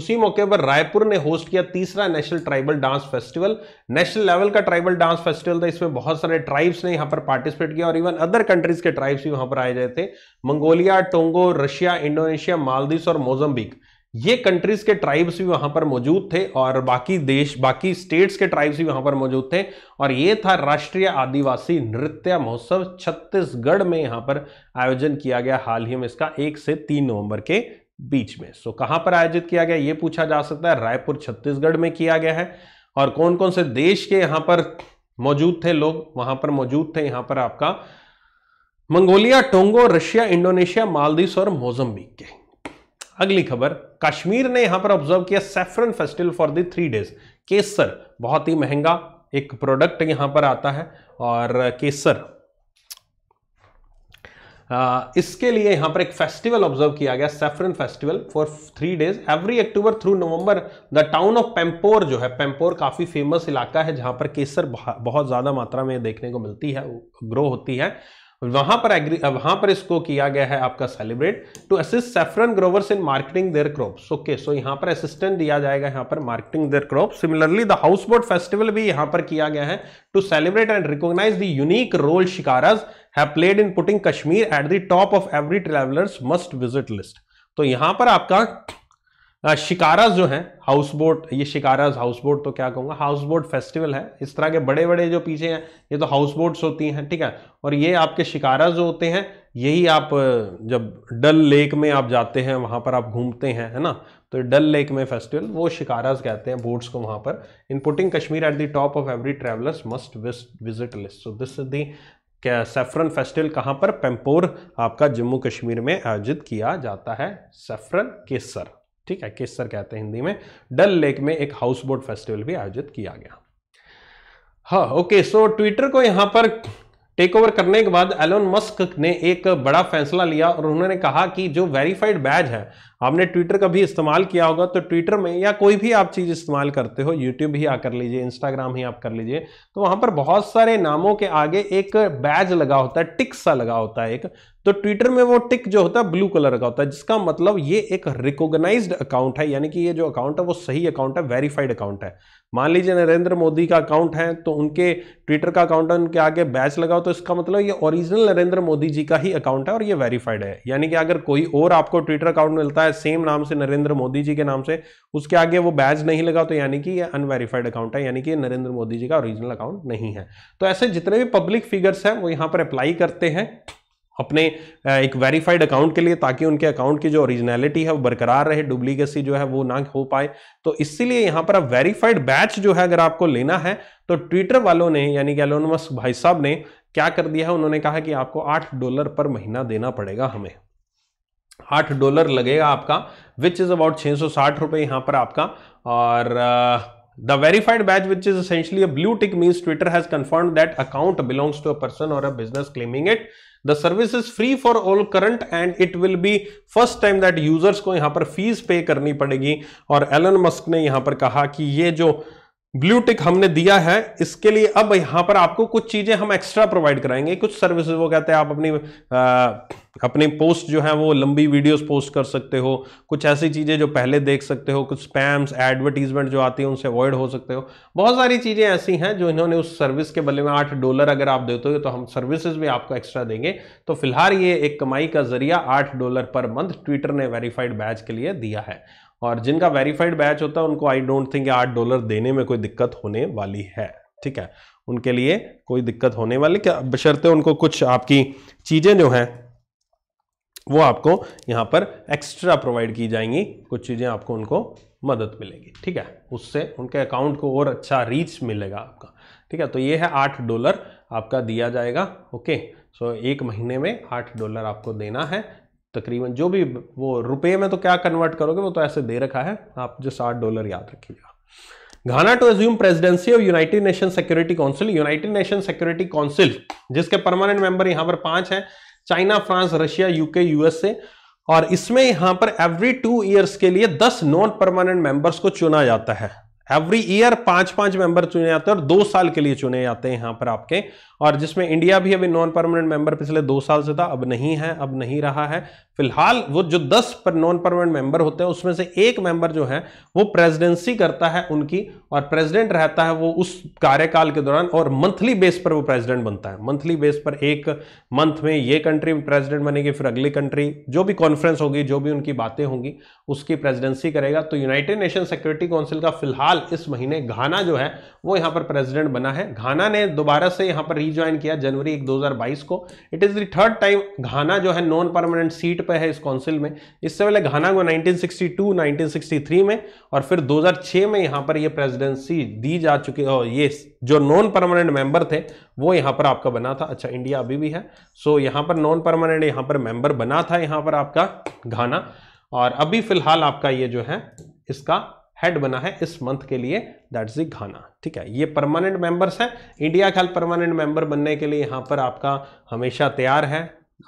उसी मौके पर रायपुर ने होस्ट किया तीसरा national tribal dance festival national level का ट्राइबल डांस फेस्टिवल था इसमें बहुत सारे ट्राइब्स ने यहां पर पार्टिसिपेट किया और इवन अदर कंट्रीज के ट्राइब्स भी वहां पर आए गए थे Mongolia Tonga Russia Indonesia Maldives और मोजम्बिक ये कंट्रीज के ट्राइब्स भी वहां पर मौजूद थे और बाकी देश बाकी स्टेट्स के ट्राइब्स भी वहां पर मौजूद थे और ये था राष्ट्रीय आदिवासी नृत्य महोत्सव छत्तीसगढ़ में यहां पर आयोजन किया गया हाल ही में इसका एक से तीन नवंबर के बीच में सो कहां पर आयोजित किया गया ये पूछा जा सकता है रायपुर छत्तीसगढ़ में किया गया है और कौन कौन से देश के यहां पर मौजूद थे लोग वहां पर मौजूद थे यहां पर आपका Mongolia Tonga Russia Indonesia Maldives और मोजम्बिक के अगली खबर कश्मीर ने यहां पर ऑब्जर्व किया saffron festival for the three days केसर बहुत ही महंगा एक प्रोडक्ट यहां पर आता है और केसर इसके लिए यहां पर एक फेस्टिवल ऑब्जर्व किया गया saffron festival for three days every October through November the town of Pampore जो है पेम्पोर काफ़ी फेमस इलाका है जहां पर केसर बहुत ज़्यादा मात्रा में देखने को मिलती है ग्रो होती है वहां पर एग्री वहां पर इसको किया गया है आपका celebrate to assist saffron growers in marketing their crops okay so यहां पर असिस्टेंट दिया जाएगा यहां पर marketing their crop similarly the houseboat festival भी यहां पर किया गया है to celebrate and recognise the unique role shikaras have played in putting Kashmir at the top of every travellers must visit list तो यहां पर आपका शिकाराज जो हैं हाउस बोट ये शिकाराज हाउस बोट तो क्या कहूँगा हाउस बोट फेस्टिवल है इस तरह के बड़े बड़े जो पीछे हैं ये तो हाउस बोट्स होती हैं ठीक है और ये आपके शिकाराज जो होते हैं यही आप जब डल लेक में आप जाते हैं वहाँ पर आप घूमते हैं है ना तो डल लेक में फेस्टिवल वो शिकाराज कहते हैं बोट्स को वहाँ पर in putting Kashmir at the top of every travellers must visit list so this is the saffron festival कहाँ पर पेम्पोर आपका जम्मू कश्मीर में आयोजित किया जाता है सेफरन केसर ठीक है केसर कहते हैं हिंदी में डल लेक में एक हाउस बोट फेस्टिवल भी आयोजित किया गया हा ओके सो ट्विटर को यहाँ पर टेक ओवर करने के बाद एलोन मस्क ने एक बड़ा फैसला लिया और उन्होंने कहा कि जो वेरीफाइड बैज है आपने ट्विटर का भी इस्तेमाल किया होगा तो ट्विटर में या कोई भी आप चीज़ इस्तेमाल करते हो यूट्यूब ही आप कर लीजिए इंस्टाग्राम ही आप कर लीजिए तो वहां पर बहुत सारे नामों के आगे एक बैज लगा होता है टिक सा लगा होता है एक तो ट्विटर में वो टिक जो होता है ब्लू कलर का होता है जिसका मतलब ये एक रिकॉग्नाइज अकाउंट है यानी कि ये जो अकाउंट है वो सही अकाउंट है वेरीफाइड अकाउंट है मान लीजिए नरेंद्र मोदी का अकाउंट है तो उनके ट्विटर का अकाउंट है उनके आगे बैच लगाओ तो इसका मतलब ये ओरिजिनल नरेंद्र मोदी जी का ही अकाउंट है और ये वेरीफाइड है यानी कि अगर कोई और आपको ट्विटर अकाउंट मिलता है सेम नाम से नरेंद्र मोदी जी के नाम से उसके आगे वो बैच नहीं लगा तो यानी कि ये अनवेरीफाइड अकाउंट है यानी कि नरेंद्र मोदी जी का ओरिजिनल अकाउंट नहीं है तो ऐसे जितने भी पब्लिक फिगर्स हैं वो यहाँ पर अप्लाई करते हैं अपने एक वेरीफाइड अकाउंट के लिए ताकि उनके अकाउंट की जो ओरिजिनलिटी है वो बरकरार रहे डुप्लीकेसी जो है वो ना हो पाए तो इसीलिए यहाँ पर अब वेरीफाइड बैच जो है अगर आपको लेना है तो ट्विटर वालों ने यानी कि एलोनमस भाई साहब ने क्या कर दिया है उन्होंने कहा कि आपको आठ डॉलर पर महीना देना पड़ेगा हमें आठ डॉलर लगेगा आपका विच इज़ अबाउट छः सौ साठ रुपए यहाँ पर आपका और the verified badge which is essentially blue tick tick, Twitter has confirm that account belongs to a person और a business claiming it the service is free for all current and it will be first time that users को यहां पर fees पे करनी पड़ेगी और Elon Musk ने यहां पर कहा कि ये जो ब्लू टिक हमने दिया है इसके लिए अब यहां पर आपको कुछ चीजें हम एक्स्ट्रा प्रोवाइड कराएंगे कुछ सर्विसेज वो कहते हैं आप अपनी आ, अपनी पोस्ट जो है वो लंबी वीडियोस पोस्ट कर सकते हो कुछ ऐसी चीजें जो पहले देख सकते हो कुछ स्पैम्स एडवर्टीजमेंट जो आती है उनसे अवॉइड हो सकते हो बहुत सारी चीजें ऐसी हैं जो इन्होंने उस सर्विस के बदले में आठ डॉलर अगर आप देते हो तो हम सर्विसेज भी आपको एक्स्ट्रा देंगे तो फिलहाल ये एक कमाई का जरिया आठ डॉलर पर मंथ ट्विटर ने वेरीफाइड बैच के लिए दिया है और जिनका वेरीफाइड बैच होता है उनको आई डोंट थिंक आठ डॉलर देने में कोई दिक्कत होने वाली है ठीक है उनके लिए कोई दिक्कत होने वाली क्या बशर्ते उनको कुछ आपकी चीज़ें जो हैं वो आपको यहाँ पर एक्स्ट्रा प्रोवाइड की जाएंगी कुछ चीज़ें आपको उनको मदद मिलेगी ठीक है उससे उनके अकाउंट को और अच्छा रीच मिलेगा आपका ठीक है तो ये है आठ डॉलर आपका दिया जाएगा ओके सो एक महीने में आठ डॉलर आपको देना है तकरीबन जो भी वो रुपए में तो क्या कन्वर्ट करोगे वो तो ऐसे दे रखा है आप जो साठ डॉलर याद रखिएगा Ghana to assume presidency of United Nation Security Council United Nation Security Council जिसके परमानेंट मेंबर यहां पर पांच हैं China France Russia UK USA और इसमें यहां पर एवरी टू ईयर्स के लिए दस नॉन परमानेंट मेंबर्स को चुना जाता है एवरी ईयर पांच पांच मेंबर चुने जाते हैं और दो साल के लिए चुने जाते हैं यहां पर आपके और जिसमें इंडिया भी अभी नॉन परमानेंट मेंबर पिछले दो साल से था अब नहीं है अब नहीं रहा है फिलहाल वो जो दस पर नॉन परमानेंट मेंबर होते हैं उसमें से एक मेंबर जो है वो प्रेसिडेंसी करता है उनकी और प्रेसिडेंट रहता है वो उस कार्यकाल के दौरान और मंथली बेस पर वो प्रेसिडेंट बनता है मंथली बेस पर एक मंथ में ये कंट्री प्रेसिडेंट बनेगी फिर अगली कंट्री जो भी कॉन्फ्रेंस होगी जो भी उनकी बातें होंगी उसकी प्रेसिडेंसी करेगा तो यूनाइटेड नेशन सिक्योरिटी काउंसिल का फिलहाल साल इस महीने घाना जो है वो यहाँ पर प्रेसिडेंट बना है घाना ने दोबारा से यहाँ पर रीज्वाइन किया जनवरी एक 2022 को it is the third time Ghana जो है नॉन परमानेंट सीट पर है इस काउंसिल में इससे पहले घाना को 1962 1963 में और फिर 2006 में यहाँ पर ये प्रेसिडेंसी दी जा चुकी और ये जो नॉन परमानेंट मेंबर थे वो यहाँ पर आपका बना था अच्छा इंडिया अभी भी है सो यहाँ पर नॉन परमानेंट यहाँ पर मेंबर बना था यहाँ पर आपका घाना और अभी फिलहाल आपका ये जो है इसका हेड बना है इस मंथ के लिए दैट इज घाना ठीक है ये परमानेंट मेंबर्स हैं इंडिया ख्याल परमानेंट मेंबर बनने के लिए यहाँ पर आपका हमेशा तैयार है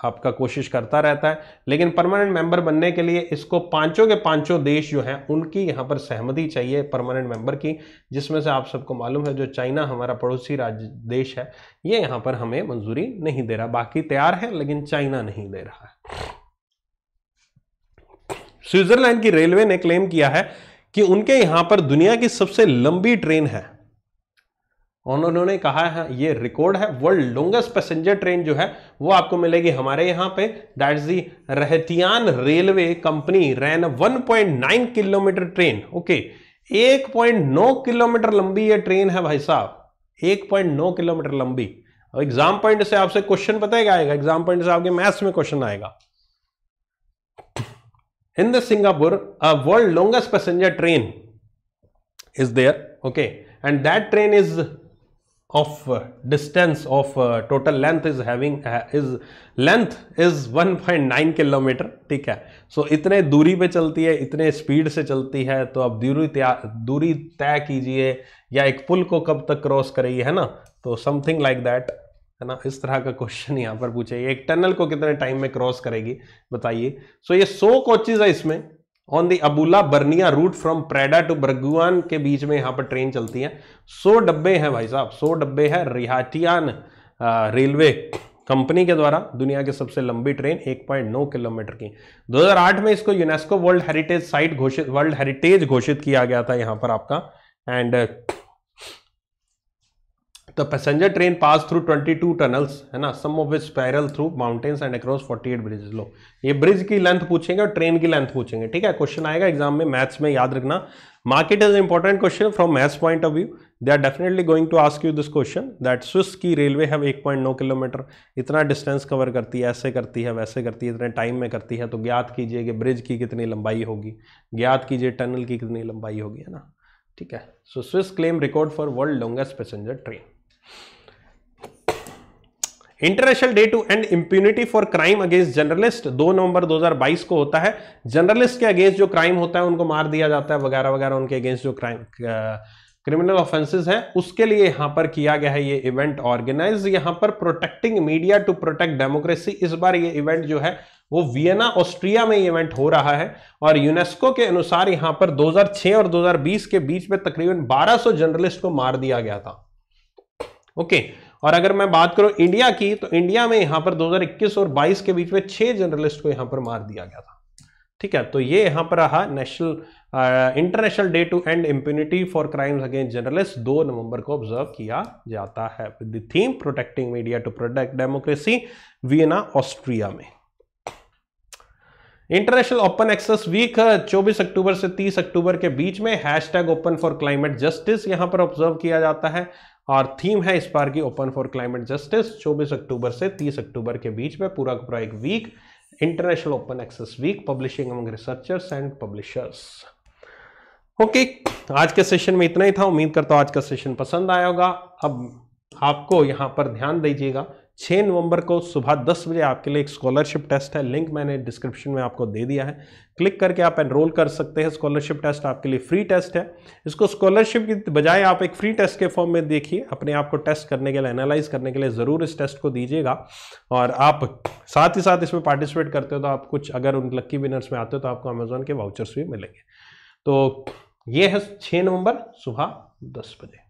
आपका कोशिश करता रहता है लेकिन परमानेंट मेंबर बनने के लिए इसको पांचों के पांचों देश जो हैं उनकी यहाँ पर सहमति चाहिए परमानेंट मेंबर की जिसमें से आप सबको मालूम है जो चाइना हमारा पड़ोसी राज्य देश है ये यहाँ पर हमें मंजूरी नहीं दे रहा बाकी तैयार है लेकिन चाइना नहीं दे रहा है स्विट्जरलैंड की रेलवे ने क्लेम किया है कि उनके यहां पर दुनिया की सबसे लंबी ट्रेन है उन्होंने कहा है ये रिकॉर्ड है वर्ल्ड लॉन्गेस्ट पैसेंजर ट्रेन जो है वो आपको मिलेगी हमारे यहां पे that is the Rhaetian railway company ran 1.9 kilometre train okay 1.9 kilometre लंबी ये ट्रेन है भाई साहब 1.9 किलोमीटर लंबी एग्जाम पॉइंट से आपसे क्वेश्चन पता ही आएगा एग्जाम पॉइंट से आपके मैथ्स में क्वेश्चन आएगा in the Singapore, a world longest passenger train is there. Okay, and that train is of uh, distance of uh, total length is having uh, is length is 1.9 kilometre ठीक है सो so, इतने दूरी पे चलती है इतने speed से चलती है तो आप दूरी तय दूरी तय कीजिए या एक पुल को कब तक क्रॉस करेगी है ना तो समथिंग लाइक दैट है ना इस तरह का क्वेश्चन यहाँ पर पूछा एक टनल को कितने टाइम में क्रॉस करेगी बताइए सो so, ये सो कोचेज है इसमें on the Albula Bernina route from Preda to Bergun के बीच में यहाँ पर ट्रेन चलती है सौ डब्बे हैं भाई साहब सौ डब्बे हैं रिहाटियान रेलवे कंपनी के द्वारा दुनिया के सबसे लंबी ट्रेन 1.9 किलोमीटर की 2008 में इसको यूनेस्को वर्ल्ड हेरिटेज साइट घोषित वर्ल्ड हेरिटेज घोषित किया गया था यहाँ पर आपका and uh, passenger train pass through twenty 22 tunnels है ना some of which spiral through mountains and across 48 bridges लो ये ब्रिज की लेंथ पूछेंगे और ट्रेन की लेंथ पूछेंगे ठीक है क्वेश्चन आएगा एग्जाम में मैथ्स में याद रखना market is important question from maths point of view they are definitely going to ask you this question that Swiss की रेलवे हैव एक पॉइंट नौ किलोमीटर इतना डिस्टेंस कवर करती है ऐसे करती है वैसे करती है इतने टाइम में करती है तो ज्ञात कीजिए कि ब्रिज की कितनी लंबाई होगी ज्ञात कीजिए टनल की कितनी लंबाई होगी है ना ठीक है so Swiss claim record for world longest passenger train international day to end impunity for crime against journalist दो नवंबर 2022 को होता है जर्नलिस्ट के अगेंस्ट जो क्राइम होता है उनको मार दिया जाता है वगैरह वगैरह उनके अगेंस्ट जो क्राइम क्रिमिनल ऑफेंसेस है उसके लिए यहां पर किया गया है ये इवेंट ऑर्गेनाइज यहां पर protecting media to protect democracy इस बार ये इवेंट जो है वो वियना ऑस्ट्रिया में इवेंट हो रहा है और यूनेस्को के अनुसार यहां पर 2006 और 2020 के बीच में तकरीबन 1200 जर्नलिस्ट को मार दिया गया था ओके okay. और अगर मैं बात करूं इंडिया की तो इंडिया में यहां पर 2021 और 22 के बीच में छह जर्नलिस्ट को यहां पर मार दिया गया था ठीक है तो ये यहां पर रहा national international day to end impunity for crimes against journalist दो नवंबर को ऑब्जर्व किया जाता है with theme protecting media to protect democracy Vienna Austria में इंटरनेशनल ओपन एक्सेस वीक 24 अक्टूबर से 30 अक्टूबर के बीच में hashtag open for climate justice यहां पर ऑब्जर्व किया जाता है और थीम है इस बार की ओपन फॉर क्लाइमेट जस्टिस 24 अक्टूबर से 30 अक्टूबर के बीच में पूरा पूरा एक week international open access week publishing among researchers and publishers okay आज के सेशन में इतना ही था उम्मीद करता हूँ आज का सेशन पसंद आया होगा अब आपको यहाँ पर ध्यान दीजिएगा 6 नवंबर को सुबह 10 बजे आपके लिए एक स्कॉलरशिप टेस्ट है लिंक मैंने डिस्क्रिप्शन में आपको दे दिया है क्लिक करके आप एनरोल कर सकते हैं स्कॉलरशिप टेस्ट आपके लिए फ्री टेस्ट है इसको स्कॉलरशिप की बजाय आप एक फ्री टेस्ट के फॉर्म में देखिए अपने आप को टेस्ट करने के लिए एनालाइज करने के लिए ज़रूर इस टेस्ट को दीजिएगा और आप साथ ही साथ इसमें पार्टिसिपेट करते हो तो आप कुछ अगर उन लक्की विनर्स में आते हो तो आपको अमेजोन के वाउचर्स भी मिलेंगे तो ये है छः नवंबर सुबह दस बजे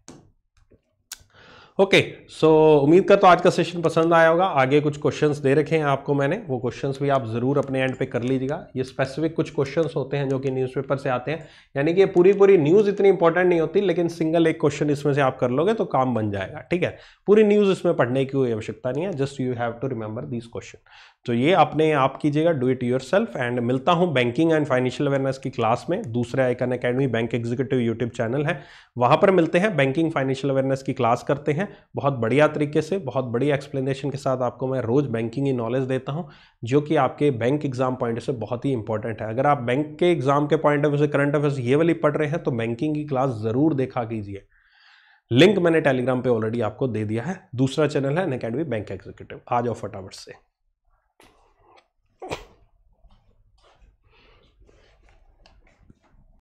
ओके सो उम्मीद करता तो आज का सेशन पसंद आया होगा आगे कुछ क्वेश्चंस दे रखे हैं आपको मैंने वो क्वेश्चंस भी आप ज़रूर अपने एंड पे कर लीजिएगा ये स्पेसिफिक कुछ क्वेश्चंस होते हैं जो कि न्यूज़पेपर से आते हैं यानी कि ये पूरी पूरी न्यूज़ इतनी इंपॉर्टेंट नहीं होती लेकिन सिंगल एक क्वेश्चन इसमें से आप कर लोगे तो काम बन जाएगा ठीक है पूरी न्यूज़ इसमें पढ़ने की कोई आवश्यकता नहीं है just you have to remember this question तो ये अपने आप कीजिएगा do it yourself and मिलता हूँ बैंकिंग एंड फाइनेंशियल अवेयरनेस की क्लास में दूसरे icon academy bank executive YouTube channel है वहाँ पर मिलते हैं बैंकिंग फाइनेंशियल अवेयरनेस की क्लास करते हैं बहुत बढ़िया तरीके से बहुत बढ़िया एक्सप्लेनेशन के साथ आपको मैं रोज़ बैंकिंग ही नॉलेज देता हूँ जो कि आपके बैंक एग्जाम पॉइंट से बहुत ही इंपॉर्टेंट है अगर आप बैंक के एग्जाम के पॉइंट ऑफ व्यू से करंट अफेयर्स ये वाली पढ़ रहे हैं तो बैंकिंग की क्लास ज़रूर देखा कीजिए लिंक मैंने टेलीग्राम पे ऑलरेडी आपको दे दिया है दूसरा चैनल है अन अकेडमी बैंक एग्जीक्यूटिव आ जाओ फटाफट से